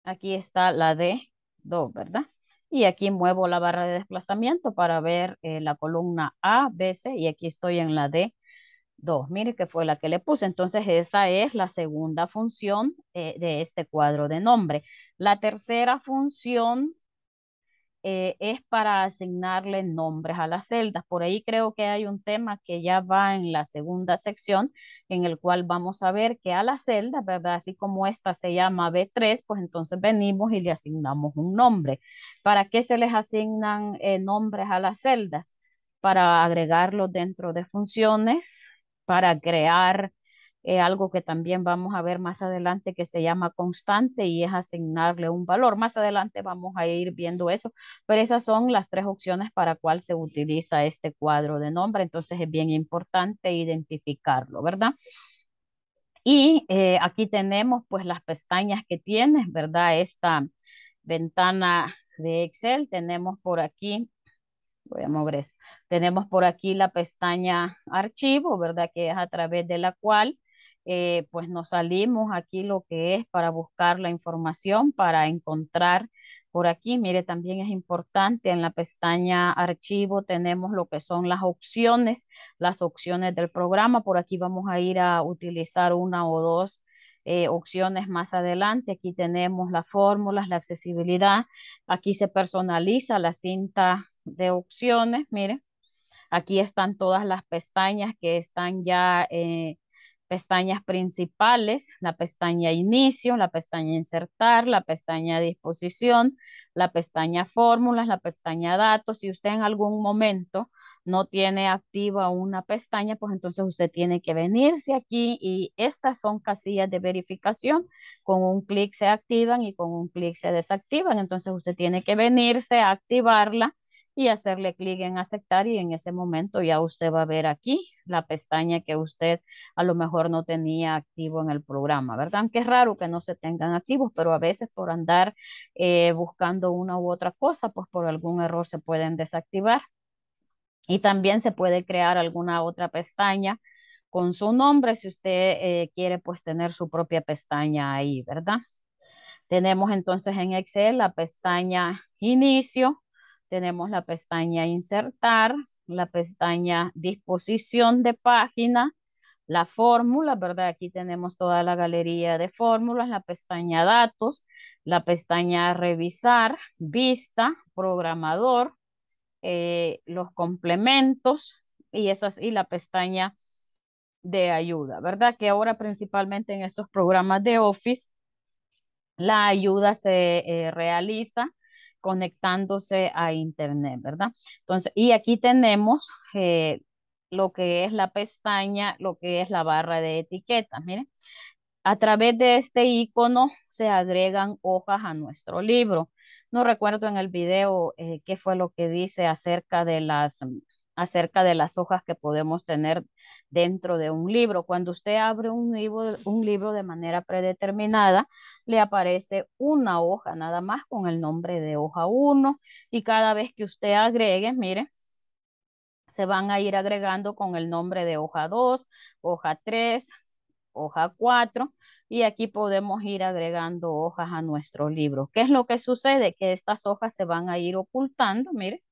Aquí está la D2, ¿verdad? Y aquí muevo la barra de desplazamiento para ver eh, la columna A, B, C y aquí estoy en la D. 2. Mire que fue la que le puse. Entonces, esa es la segunda función eh, de este cuadro de nombre. La tercera función eh, es para asignarle nombres a las celdas. Por ahí creo que hay un tema que ya va en la segunda sección, en el cual vamos a ver que a las celdas, ¿verdad? Así como esta se llama B3, pues entonces venimos y le asignamos un nombre. ¿Para qué se les asignan eh, nombres a las celdas? Para agregarlos dentro de funciones, para crear eh, algo que también vamos a ver más adelante que se llama constante y es asignarle un valor. Más adelante vamos a ir viendo eso, pero esas son las tres opciones para cuál se utiliza este cuadro de nombre, entonces es bien importante identificarlo, ¿verdad? Y eh, aquí tenemos pues las pestañas que tiene, ¿verdad? Esta ventana de Excel, tenemos por aquí voy a mover esto. Tenemos por aquí la pestaña archivo, ¿verdad? Que es a través de la cual eh, pues nos salimos aquí lo que es para buscar la información, para encontrar por aquí. Mire, también es importante en la pestaña archivo tenemos lo que son las opciones, las opciones del programa. Por aquí vamos a ir a utilizar una o dos eh, opciones más adelante. Aquí tenemos las fórmulas, la accesibilidad. Aquí se personaliza la cinta de opciones. Mire, aquí están todas las pestañas que están ya... Eh, pestañas principales, la pestaña inicio, la pestaña insertar, la pestaña disposición, la pestaña fórmulas, la pestaña datos. Si usted en algún momento no tiene activa una pestaña, pues entonces usted tiene que venirse aquí y estas son casillas de verificación. Con un clic se activan y con un clic se desactivan. Entonces usted tiene que venirse a activarla y hacerle clic en aceptar y en ese momento ya usted va a ver aquí la pestaña que usted a lo mejor no tenía activo en el programa, ¿verdad? Aunque es raro que no se tengan activos, pero a veces por andar eh, buscando una u otra cosa, pues por algún error se pueden desactivar. Y también se puede crear alguna otra pestaña con su nombre si usted eh, quiere pues tener su propia pestaña ahí, ¿verdad? Tenemos entonces en Excel la pestaña inicio, tenemos la pestaña insertar, la pestaña disposición de página, la fórmula, ¿verdad? Aquí tenemos toda la galería de fórmulas, la pestaña datos, la pestaña revisar, vista, programador, eh, los complementos y esas y la pestaña de ayuda, ¿verdad? Que ahora principalmente en estos programas de Office, la ayuda se eh, realiza conectándose a Internet, ¿verdad? Entonces, y aquí tenemos eh, lo que es la pestaña, lo que es la barra de etiquetas, miren. A través de este icono se agregan hojas a nuestro libro. No recuerdo en el video eh, qué fue lo que dice acerca de las acerca de las hojas que podemos tener dentro de un libro. Cuando usted abre un libro, un libro de manera predeterminada, le aparece una hoja nada más con el nombre de hoja 1 y cada vez que usted agregue, mire, se van a ir agregando con el nombre de hoja 2, hoja 3, hoja 4 y aquí podemos ir agregando hojas a nuestro libro. ¿Qué es lo que sucede? Que estas hojas se van a ir ocultando, mire,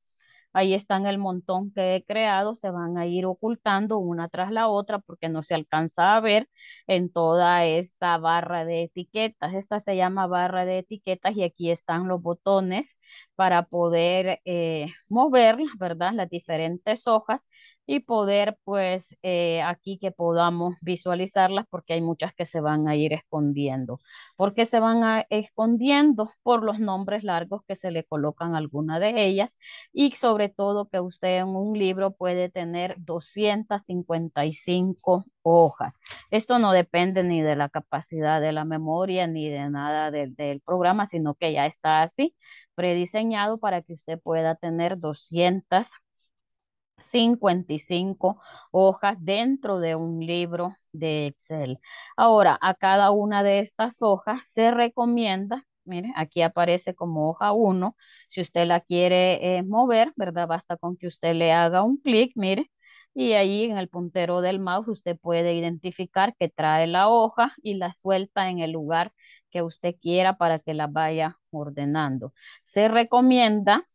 ahí están el montón que he creado, se van a ir ocultando una tras la otra porque no se alcanza a ver en toda esta barra de etiquetas. Esta se llama barra de etiquetas y aquí están los botones para poder eh, mover, ¿verdad? Las diferentes hojas y poder, pues, eh, aquí que podamos visualizarlas porque hay muchas que se van a ir escondiendo. Porque se van a escondiendo? Por los nombres largos que se le colocan a alguna de ellas y sobre todo que usted en un libro puede tener 255 hojas. Esto no depende ni de la capacidad de la memoria ni de nada del programa, sino que ya está así prediseñado para que usted pueda tener 255 hojas dentro de un libro de Excel. Ahora, a cada una de estas hojas se recomienda, mire, aquí aparece como hoja 1, si usted la quiere eh, mover, ¿verdad? Basta con que usted le haga un clic, mire, y ahí en el puntero del mouse usted puede identificar que trae la hoja y la suelta en el lugar que usted quiera para que la vaya ordenando. Se recomienda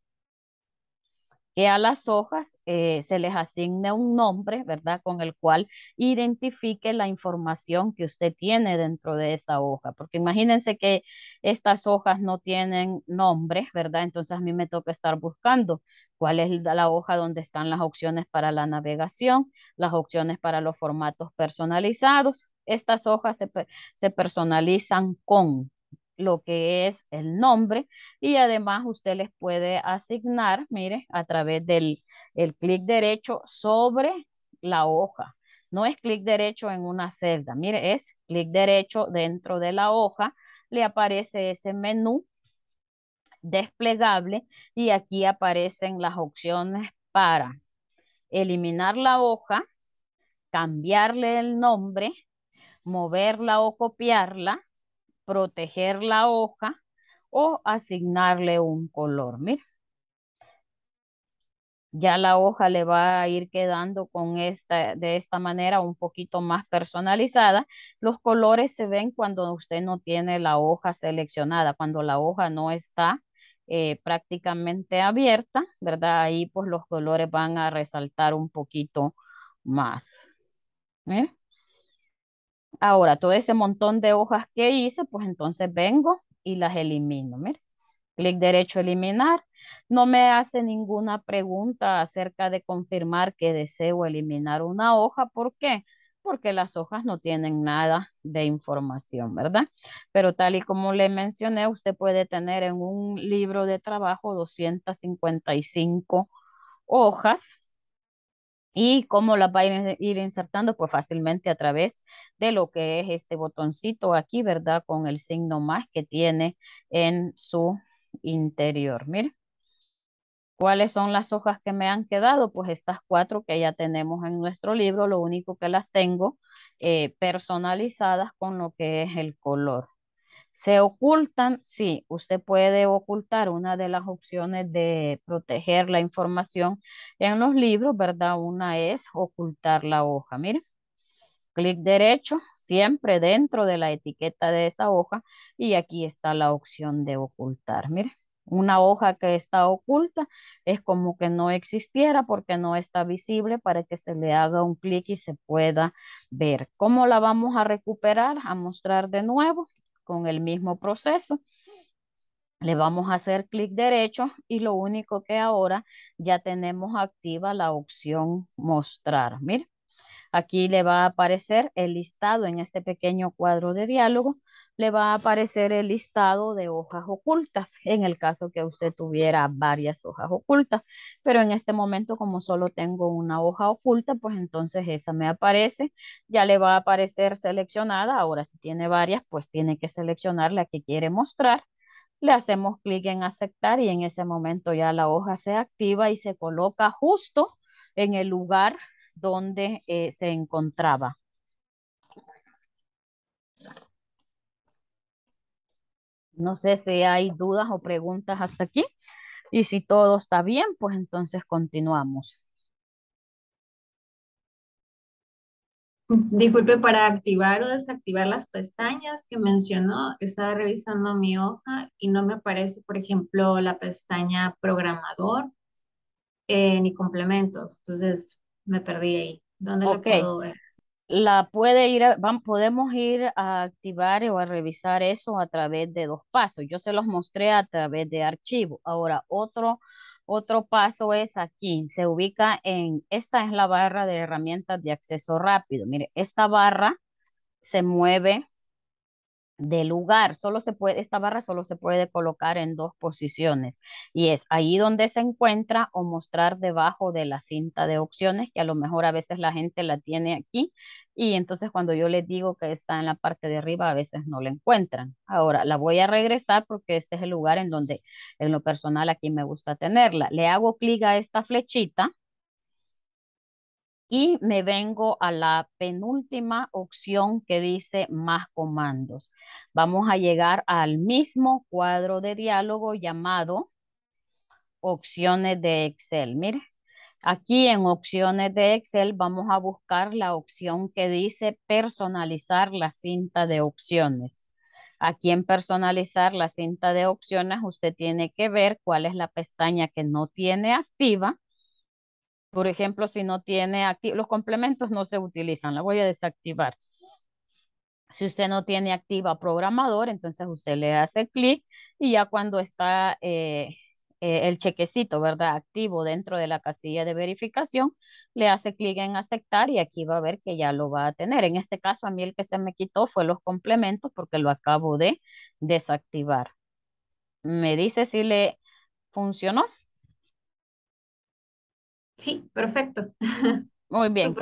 que a las hojas eh, se les asigne un nombre, ¿verdad? Con el cual identifique la información que usted tiene dentro de esa hoja, porque imagínense que estas hojas no tienen nombre, ¿verdad? Entonces a mí me toca estar buscando cuál es la hoja donde están las opciones para la navegación, las opciones para los formatos personalizados, estas hojas se, personalizan con lo que es el nombre y además usted les puede asignar, mire, a través del clic derecho sobre la hoja. No es clic derecho en una celda, mire, es clic derecho dentro de la hoja, le aparece ese menú desplegable y aquí aparecen las opciones para eliminar la hoja, cambiarle el nombre, moverla o copiarla, proteger la hoja o asignarle un color. Mira. Ya la hoja le va a ir quedando con esta, de esta manera un poquito más personalizada. Los colores se ven cuando usted no tiene la hoja seleccionada, cuando la hoja no está eh, prácticamente abierta, ¿verdad? Ahí pues los colores van a resaltar un poquito más. ¿eh? Ahora, todo ese montón de hojas que hice, pues entonces vengo y las elimino. clic derecho, eliminar. No me hace ninguna pregunta acerca de confirmar que deseo eliminar una hoja. ¿Por qué? Porque las hojas no tienen nada de información, ¿verdad? Pero tal y como le mencioné, usted puede tener en un libro de trabajo 255 hojas ¿Y cómo las va a ir insertando? Pues fácilmente a través de lo que es este botoncito aquí, ¿verdad? Con el signo más que tiene en su interior. Miren, ¿cuáles son las hojas que me han quedado? Pues estas cuatro que ya tenemos en nuestro libro, lo único que las tengo eh, personalizadas con lo que es el color. Se ocultan, sí, usted puede ocultar una de las opciones de proteger la información en los libros, ¿verdad? Una es ocultar la hoja, mire. Clic derecho, siempre dentro de la etiqueta de esa hoja y aquí está la opción de ocultar, mire una hoja que está oculta es como que no existiera porque no está visible para que se le haga un clic y se pueda ver. ¿Cómo la vamos a recuperar? A mostrar de nuevo con el mismo proceso. Le vamos a hacer clic derecho y lo único que ahora ya tenemos activa la opción mostrar. Miren, aquí le va a aparecer el listado en este pequeño cuadro de diálogo le va a aparecer el listado de hojas ocultas, en el caso que usted tuviera varias hojas ocultas. Pero en este momento, como solo tengo una hoja oculta, pues entonces esa me aparece, ya le va a aparecer seleccionada. Ahora, si tiene varias, pues tiene que seleccionar la que quiere mostrar. Le hacemos clic en aceptar y en ese momento ya la hoja se activa y se coloca justo en el lugar donde eh, se encontraba. No sé si hay dudas o preguntas hasta aquí. Y si todo está bien, pues entonces continuamos. Disculpe, para activar o desactivar las pestañas que mencionó, estaba revisando mi hoja y no me aparece, por ejemplo, la pestaña programador eh, ni complementos. Entonces me perdí ahí. ¿Dónde lo puedo ver? la puede ir, van, podemos ir a activar o a revisar eso a través de dos pasos. Yo se los mostré a través de archivo. Ahora, otro, otro paso es aquí, se ubica en, esta es la barra de herramientas de acceso rápido. Mire, esta barra se mueve de lugar, solo se puede, esta barra solo se puede colocar en dos posiciones y es ahí donde se encuentra o mostrar debajo de la cinta de opciones que a lo mejor a veces la gente la tiene aquí y entonces cuando yo les digo que está en la parte de arriba a veces no la encuentran. Ahora la voy a regresar porque este es el lugar en donde en lo personal aquí me gusta tenerla. Le hago clic a esta flechita y me vengo a la penúltima opción que dice más comandos. Vamos a llegar al mismo cuadro de diálogo llamado opciones de Excel. Mire, aquí en opciones de Excel vamos a buscar la opción que dice personalizar la cinta de opciones. Aquí en personalizar la cinta de opciones usted tiene que ver cuál es la pestaña que no tiene activa por ejemplo, si no tiene activo, los complementos no se utilizan, la voy a desactivar. Si usted no tiene activa programador, entonces usted le hace clic y ya cuando está eh, eh, el chequecito, ¿verdad? Activo dentro de la casilla de verificación, le hace clic en aceptar y aquí va a ver que ya lo va a tener. En este caso, a mí el que se me quitó fue los complementos porque lo acabo de desactivar. Me dice si le funcionó. Sí, perfecto. Muy bien,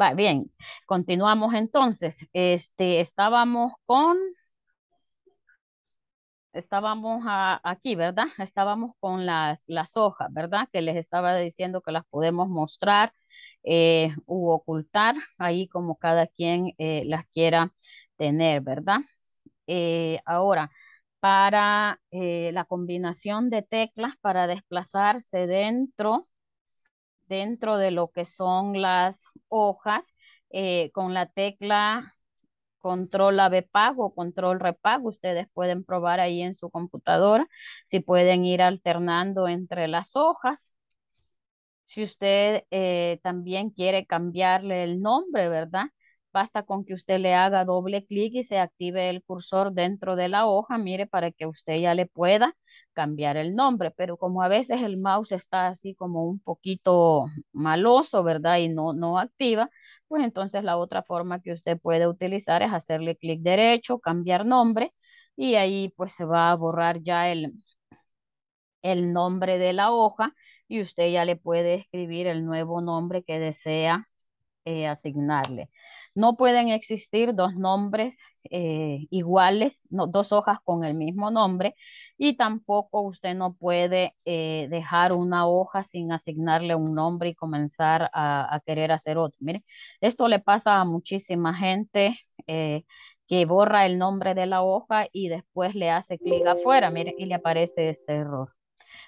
Va, bien. Continuamos entonces. Este, estábamos con estábamos aquí, ¿verdad? Estábamos con las, hojas, ¿verdad? Que les estaba diciendo que las podemos mostrar eh, u ocultar, ahí como cada quien eh, las quiera tener, ¿verdad? Eh, ahora, para la combinación de teclas para desplazarse dentro dentro de lo que son las hojas eh, con la tecla control AB pago, control repago. Ustedes pueden probar ahí en su computadora si pueden ir alternando entre las hojas. Si usted eh, también quiere cambiarle el nombre, ¿verdad? Basta con que usted le haga doble clic y se active el cursor dentro de la hoja, mire, para que usted ya le pueda cambiar el nombre, pero como a veces el mouse está así como un poquito maloso, ¿verdad? Y no, no activa, pues entonces la otra forma que usted puede utilizar es hacerle clic derecho, cambiar nombre y ahí pues se va a borrar ya el, el nombre de la hoja y usted ya le puede escribir el nuevo nombre que desea eh, asignarle. No pueden existir dos nombres eh, iguales, dos hojas con el mismo nombre, y tampoco usted no puede eh, dejar una hoja sin asignarle un nombre y comenzar a, querer hacer otro. Mire, esto le pasa a muchísima gente eh, que borra el nombre de la hoja y después le hace clic afuera, mire, y le aparece este error.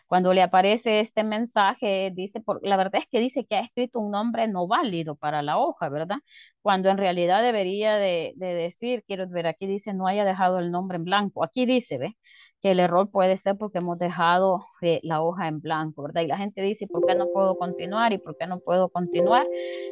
Cuando le aparece este mensaje, dice, por, la verdad es que dice que ha escrito un nombre no válido para la hoja, ¿verdad? Cuando en realidad debería de, decir, quiero ver, aquí dice, no haya dejado el nombre en blanco. Aquí dice, ve, que el error puede ser porque hemos dejado eh, la hoja en blanco, ¿verdad? Y la gente dice, ¿por qué no puedo continuar? ¿Y por qué no puedo continuar?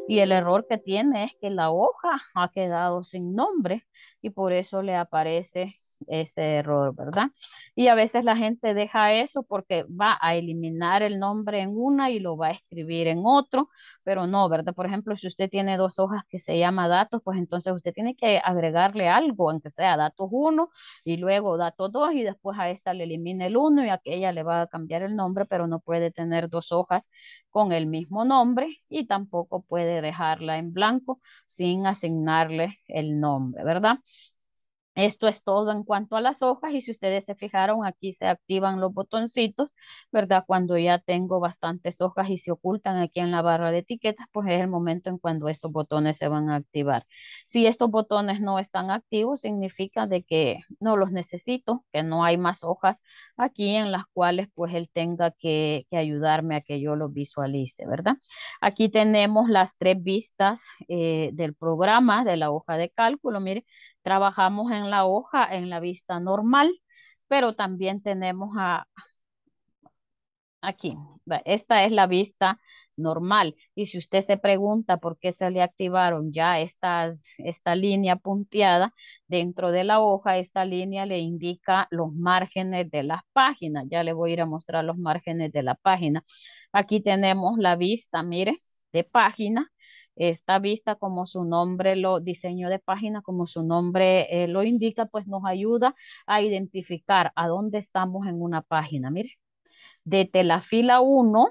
Y el error que tiene es que la hoja ha quedado sin nombre y por eso le aparece ese error, ¿verdad? Y a veces la gente deja eso porque va a eliminar el nombre en una y lo va a escribir en otro, pero no, ¿verdad? Por ejemplo, si usted tiene dos hojas que se llama datos, pues entonces usted tiene que agregarle algo, aunque sea datos 1 y luego datos 2 y después a esta le elimina el 1 y a aquella le va a cambiar el nombre, pero no puede tener dos hojas con el mismo nombre y tampoco puede dejarla en blanco sin asignarle el nombre, ¿verdad? Esto es todo en cuanto a las hojas y si ustedes se fijaron aquí se activan los botoncitos, ¿verdad? Cuando ya tengo bastantes hojas y se ocultan aquí en la barra de etiquetas, pues es el momento en cuando estos botones se van a activar. Si estos botones no están activos, significa de que no los necesito, que no hay más hojas aquí en las cuales pues él tenga que, ayudarme a que yo lo visualice, ¿verdad? Aquí tenemos las tres vistas eh, del programa de la hoja de cálculo, miren. Trabajamos en la hoja, en la vista normal, pero también tenemos a, aquí. Esta es la vista normal. Y si usted se pregunta por qué se le activaron ya estas, esta línea punteada dentro de la hoja, esta línea le indica los márgenes de las páginas. Ya le voy a ir a mostrar los márgenes de la página. Aquí tenemos la vista, mire, de página. Esta vista, como su nombre, lo diseño de página, como su nombre eh, lo indica, pues nos ayuda a identificar a dónde estamos en una página. Mire, desde la fila 1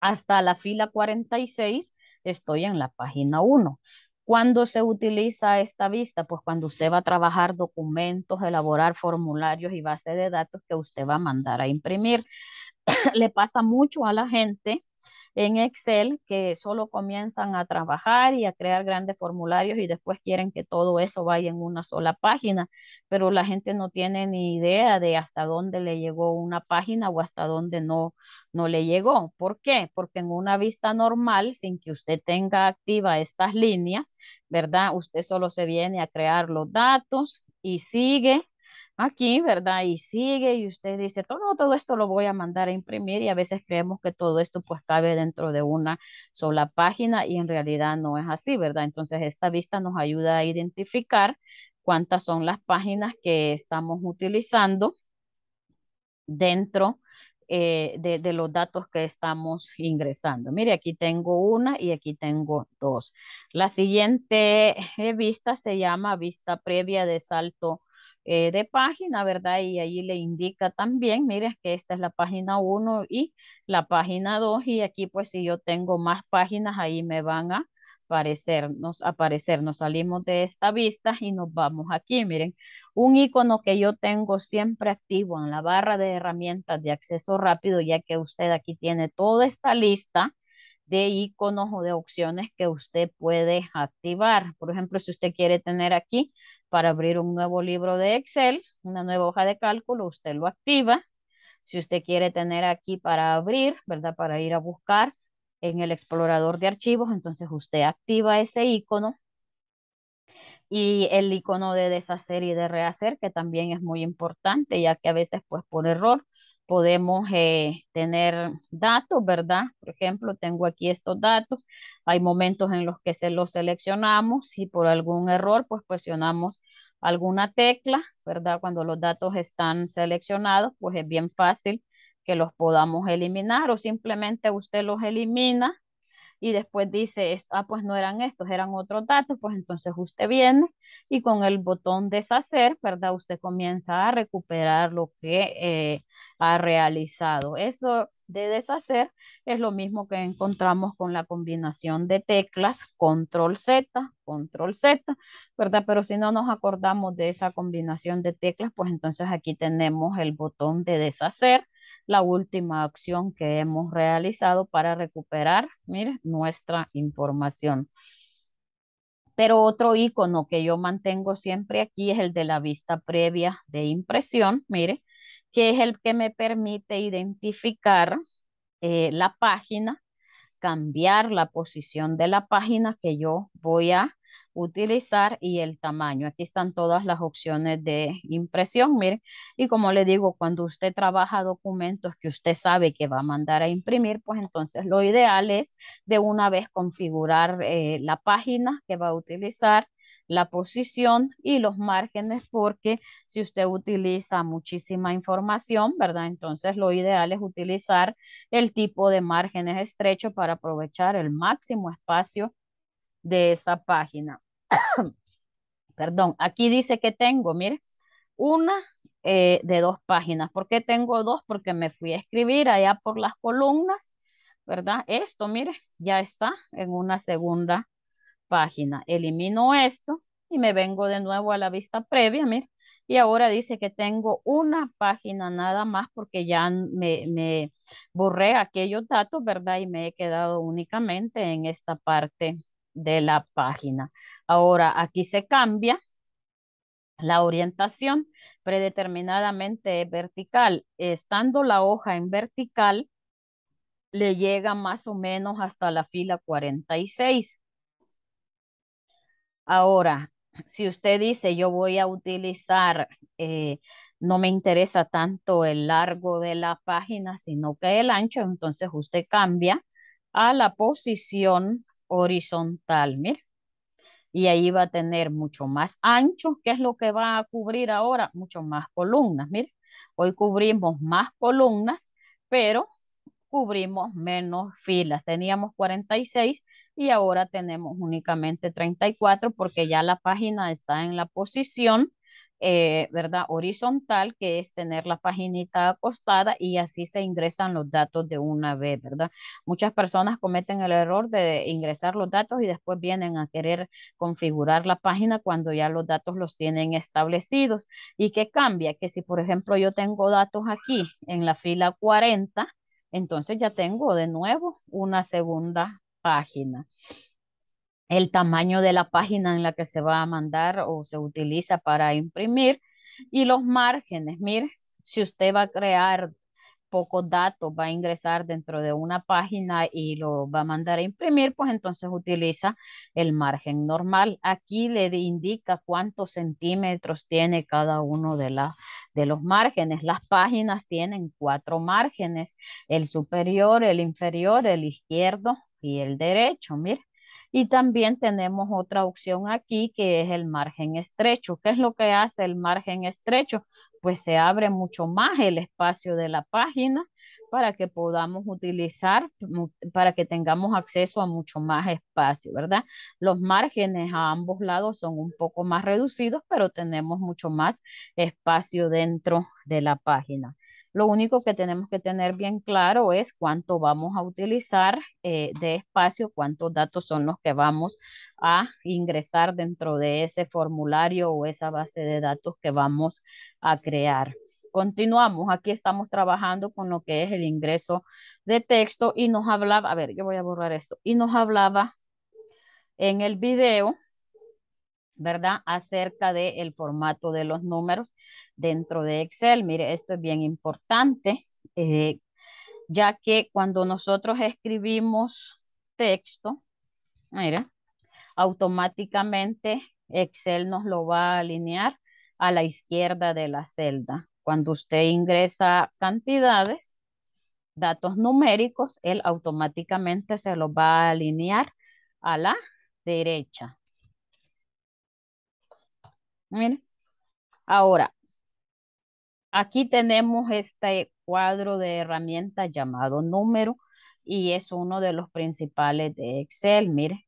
hasta la fila 46 estoy en la página 1. ¿Cuándo se utiliza esta vista? Pues cuando usted va a trabajar documentos, elaborar formularios y base de datos que usted va a mandar a imprimir. Le pasa mucho a la gente en Excel que solo comienzan a trabajar y a crear grandes formularios y después quieren que todo eso vaya en una sola página, pero la gente no tiene ni idea de hasta dónde le llegó una página o hasta dónde no, no le llegó. ¿Por qué? Porque en una vista normal, sin que usted tenga activa estas líneas, ¿verdad? Usted solo se viene a crear los datos y sigue aquí, ¿verdad? Y sigue y usted dice, todo, todo esto lo voy a mandar a imprimir y a veces creemos que todo esto pues cabe dentro de una sola página y en realidad no es así, ¿verdad? Entonces esta vista nos ayuda a identificar cuántas son las páginas que estamos utilizando dentro eh, de, de, los datos que estamos ingresando. Mire, aquí tengo una y aquí tengo dos. La siguiente eh, vista se llama vista previa de salto eh, de página, ¿verdad? Y ahí le indica también, miren, que esta es la página 1 y la página 2 y aquí pues si yo tengo más páginas, ahí me van a aparecernos, aparecer, nos salimos de esta vista y nos vamos aquí, miren, un icono que yo tengo siempre activo en la barra de herramientas de acceso rápido, ya que usted aquí tiene toda esta lista de iconos o de opciones que usted puede activar. Por ejemplo, si usted quiere tener aquí para abrir un nuevo libro de Excel, una nueva hoja de cálculo, usted lo activa. Si usted quiere tener aquí para abrir, ¿verdad? Para ir a buscar en el explorador de archivos, entonces usted activa ese icono y el icono de deshacer y de rehacer, que también es muy importante, ya que a veces pues por error podemos eh, tener datos, ¿verdad? Por ejemplo, tengo aquí estos datos. Hay momentos en los que se los seleccionamos y por algún error, pues presionamos alguna tecla, ¿verdad? Cuando los datos están seleccionados, pues es bien fácil que los podamos eliminar o simplemente usted los elimina y después dice, ah, pues no eran estos, eran otros datos, pues entonces usted viene y con el botón deshacer, ¿verdad? Usted comienza a recuperar lo que eh, ha realizado. Eso de deshacer es lo mismo que encontramos con la combinación de teclas control Z, control Z, ¿verdad? Pero si no nos acordamos de esa combinación de teclas, pues entonces aquí tenemos el botón de deshacer la última acción que hemos realizado para recuperar, mire, nuestra información. Pero otro icono que yo mantengo siempre aquí es el de la vista previa de impresión, mire, que es el que me permite identificar eh, la página, cambiar la posición de la página que yo voy a utilizar y el tamaño. Aquí están todas las opciones de impresión, miren. Y como le digo, cuando usted trabaja documentos que usted sabe que va a mandar a imprimir, pues entonces lo ideal es de una vez configurar eh, la página que va a utilizar, la posición y los márgenes, porque si usted utiliza muchísima información, ¿verdad? Entonces lo ideal es utilizar el tipo de márgenes estrechos para aprovechar el máximo espacio de esa página. Perdón, aquí dice que tengo, mire, una eh, de dos páginas. ¿Por qué tengo dos? Porque me fui a escribir allá por las columnas, ¿verdad? Esto, mire, ya está en una segunda página. Elimino esto y me vengo de nuevo a la vista previa, mire. Y ahora dice que tengo una página nada más porque ya me, me borré aquellos datos, ¿verdad? Y me he quedado únicamente en esta parte de la página. Ahora, aquí se cambia la orientación predeterminadamente vertical. Estando la hoja en vertical, le llega más o menos hasta la fila 46. Ahora, si usted dice yo voy a utilizar, eh, no me interesa tanto el largo de la página, sino que el ancho, entonces usted cambia a la posición horizontal, mire. Y ahí va a tener mucho más ancho, que es lo que va a cubrir ahora, mucho más columnas, mire. Hoy cubrimos más columnas, pero cubrimos menos filas. Teníamos 46 y ahora tenemos únicamente 34 porque ya la página está en la posición eh, ¿verdad? Horizontal, que es tener la paginita acostada y así se ingresan los datos de una vez, ¿verdad? Muchas personas cometen el error de ingresar los datos y después vienen a querer configurar la página cuando ya los datos los tienen establecidos. ¿Y qué cambia? Que si, por ejemplo, yo tengo datos aquí en la fila 40, entonces ya tengo de nuevo una segunda página el tamaño de la página en la que se va a mandar o se utiliza para imprimir y los márgenes. Mire, si usted va a crear pocos datos, va a ingresar dentro de una página y lo va a mandar a imprimir, pues entonces utiliza el margen normal. Aquí le indica cuántos centímetros tiene cada uno de, de los márgenes. Las páginas tienen cuatro márgenes, el superior, el inferior, el izquierdo y el derecho. Mire, y también tenemos otra opción aquí que es el margen estrecho. ¿Qué es lo que hace el margen estrecho? Pues se abre mucho más el espacio de la página para que podamos utilizar, para que tengamos acceso a mucho más espacio, ¿verdad? Los márgenes a ambos lados son un poco más reducidos, pero tenemos mucho más espacio dentro de la página. Lo único que tenemos que tener bien claro es cuánto vamos a utilizar eh, de espacio, cuántos datos son los que vamos a ingresar dentro de ese formulario o esa base de datos que vamos a crear. Continuamos, aquí estamos trabajando con lo que es el ingreso de texto y nos hablaba, a ver, yo voy a borrar esto, y nos hablaba en el video, ¿verdad? Acerca del formato de los números dentro de Excel. Mire, esto es bien importante, eh, ya que cuando nosotros escribimos texto, mire, automáticamente Excel nos lo va a alinear a la izquierda de la celda. Cuando usted ingresa cantidades, datos numéricos, él automáticamente se los va a alinear a la derecha. mire, Ahora, Aquí tenemos este cuadro de herramientas llamado número y es uno de los principales de Excel. Mire,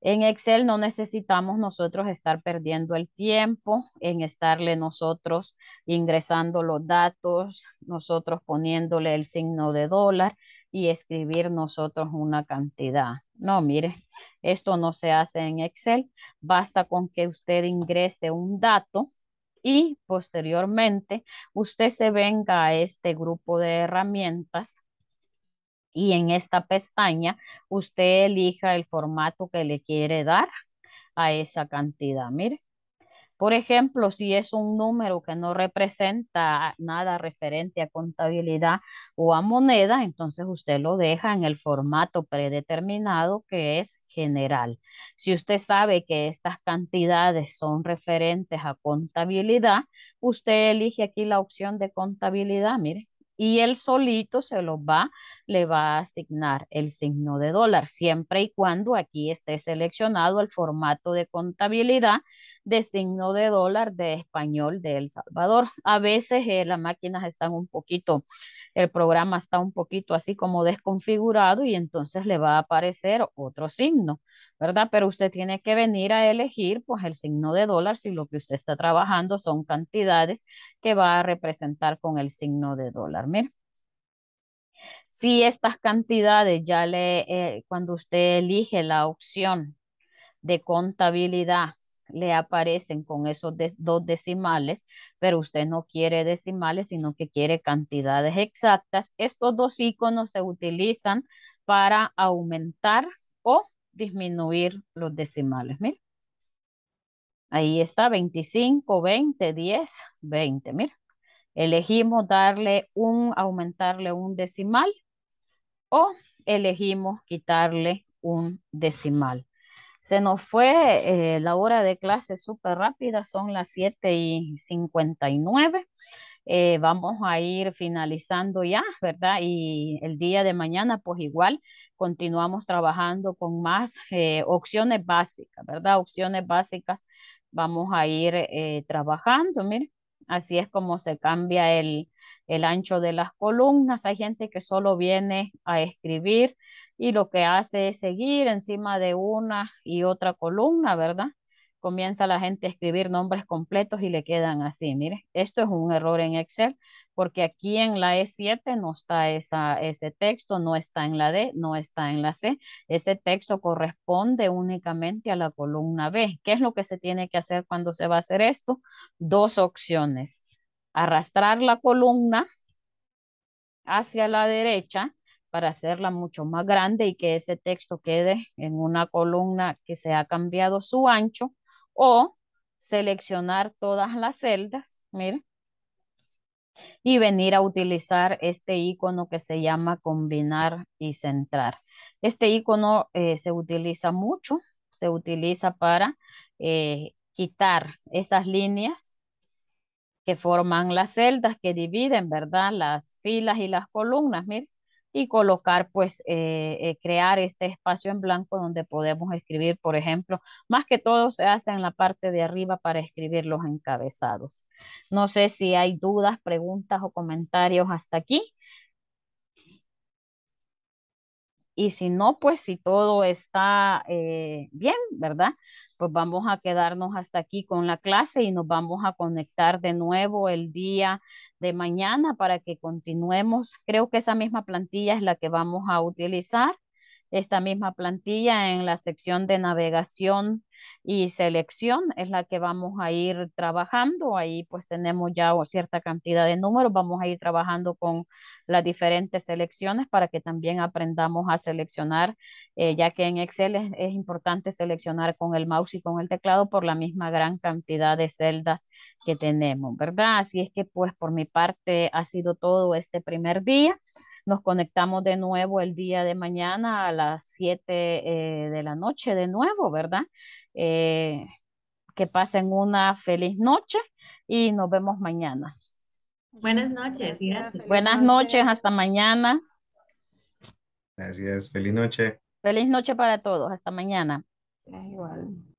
en Excel no necesitamos nosotros estar perdiendo el tiempo en estarle nosotros ingresando los datos, nosotros poniéndole el signo de dólar y escribir nosotros una cantidad. No, mire, esto no se hace en Excel. Basta con que usted ingrese un dato y posteriormente usted se venga a este grupo de herramientas y en esta pestaña usted elija el formato que le quiere dar a esa cantidad. Mire, por ejemplo, si es un número que no representa nada referente a contabilidad o a moneda, entonces usted lo deja en el formato predeterminado que es general. Si usted sabe que estas cantidades son referentes a contabilidad, usted elige aquí la opción de contabilidad, mire, y él solito se lo va, le va a asignar el signo de dólar, siempre y cuando aquí esté seleccionado el formato de contabilidad de signo de dólar de español de El Salvador. A veces eh, las máquinas están un poquito, el programa está un poquito así como desconfigurado y entonces le va a aparecer otro signo, ¿verdad? Pero usted tiene que venir a elegir pues el signo de dólar si lo que usted está trabajando son cantidades que va a representar con el signo de dólar. Mira. Si estas cantidades ya le, eh, cuando usted elige la opción de contabilidad le aparecen con esos dos decimales, pero usted no quiere decimales, sino que quiere cantidades exactas. Estos dos iconos se utilizan para aumentar o disminuir los decimales. Mira. Ahí está, 25, 20, 10, 20. Mira, elegimos darle un, aumentarle un decimal o elegimos quitarle un decimal. Se nos fue eh, la hora de clase súper rápida, son las 7 y 59. Eh, vamos a ir finalizando ya, ¿verdad? Y el día de mañana, pues igual, continuamos trabajando con más eh, opciones básicas, ¿verdad? Opciones básicas vamos a ir trabajando, miren. Así es como se cambia el, el ancho de las columnas. Hay gente que solo viene a escribir y lo que hace es seguir encima de una y otra columna, ¿verdad? Comienza la gente a escribir nombres completos y le quedan así. Mire, esto es un error en Excel porque aquí en la E7 no está ese texto, no está en la D, no está en la C. Ese texto corresponde únicamente a la columna B. ¿Qué es lo que se tiene que hacer cuando se va a hacer esto? Dos opciones. Arrastrar la columna hacia la derecha para hacerla mucho más grande y que ese texto quede en una columna que se ha cambiado su ancho o seleccionar todas las celdas, miren, y venir a utilizar este icono que se llama combinar y centrar. Este icono eh, se utiliza mucho, se utiliza para eh, quitar esas líneas que forman las celdas que dividen, ¿verdad? Las filas y las columnas, miren y colocar, pues, eh, eh, crear este espacio en blanco donde podemos escribir, por ejemplo, más que todo se hace en la parte de arriba para escribir los encabezados. No sé si hay dudas, preguntas o comentarios hasta aquí. Y si no, pues si todo está eh, bien, ¿verdad? Pues vamos a quedarnos hasta aquí con la clase y nos vamos a conectar de nuevo el día de mañana para que continuemos. Creo que esa misma plantilla es la que vamos a utilizar. Esta misma plantilla en la sección de navegación y selección es la que vamos a ir trabajando. Ahí pues tenemos ya cierta cantidad de números, vamos a ir trabajando con las diferentes selecciones para que también aprendamos a seleccionar, eh, ya que en Excel es, importante seleccionar con el mouse y con el teclado por la misma gran cantidad de celdas que tenemos, ¿verdad? Así es que pues por mi parte ha sido todo este primer día. Nos conectamos de nuevo el día de mañana a las 7 eh, de la noche de nuevo, ¿verdad? Eh, que pasen una feliz noche y nos vemos mañana. Buenas noches. Buenas noches, hasta mañana. Gracias, feliz noche. Feliz noche para todos, hasta mañana. Igual.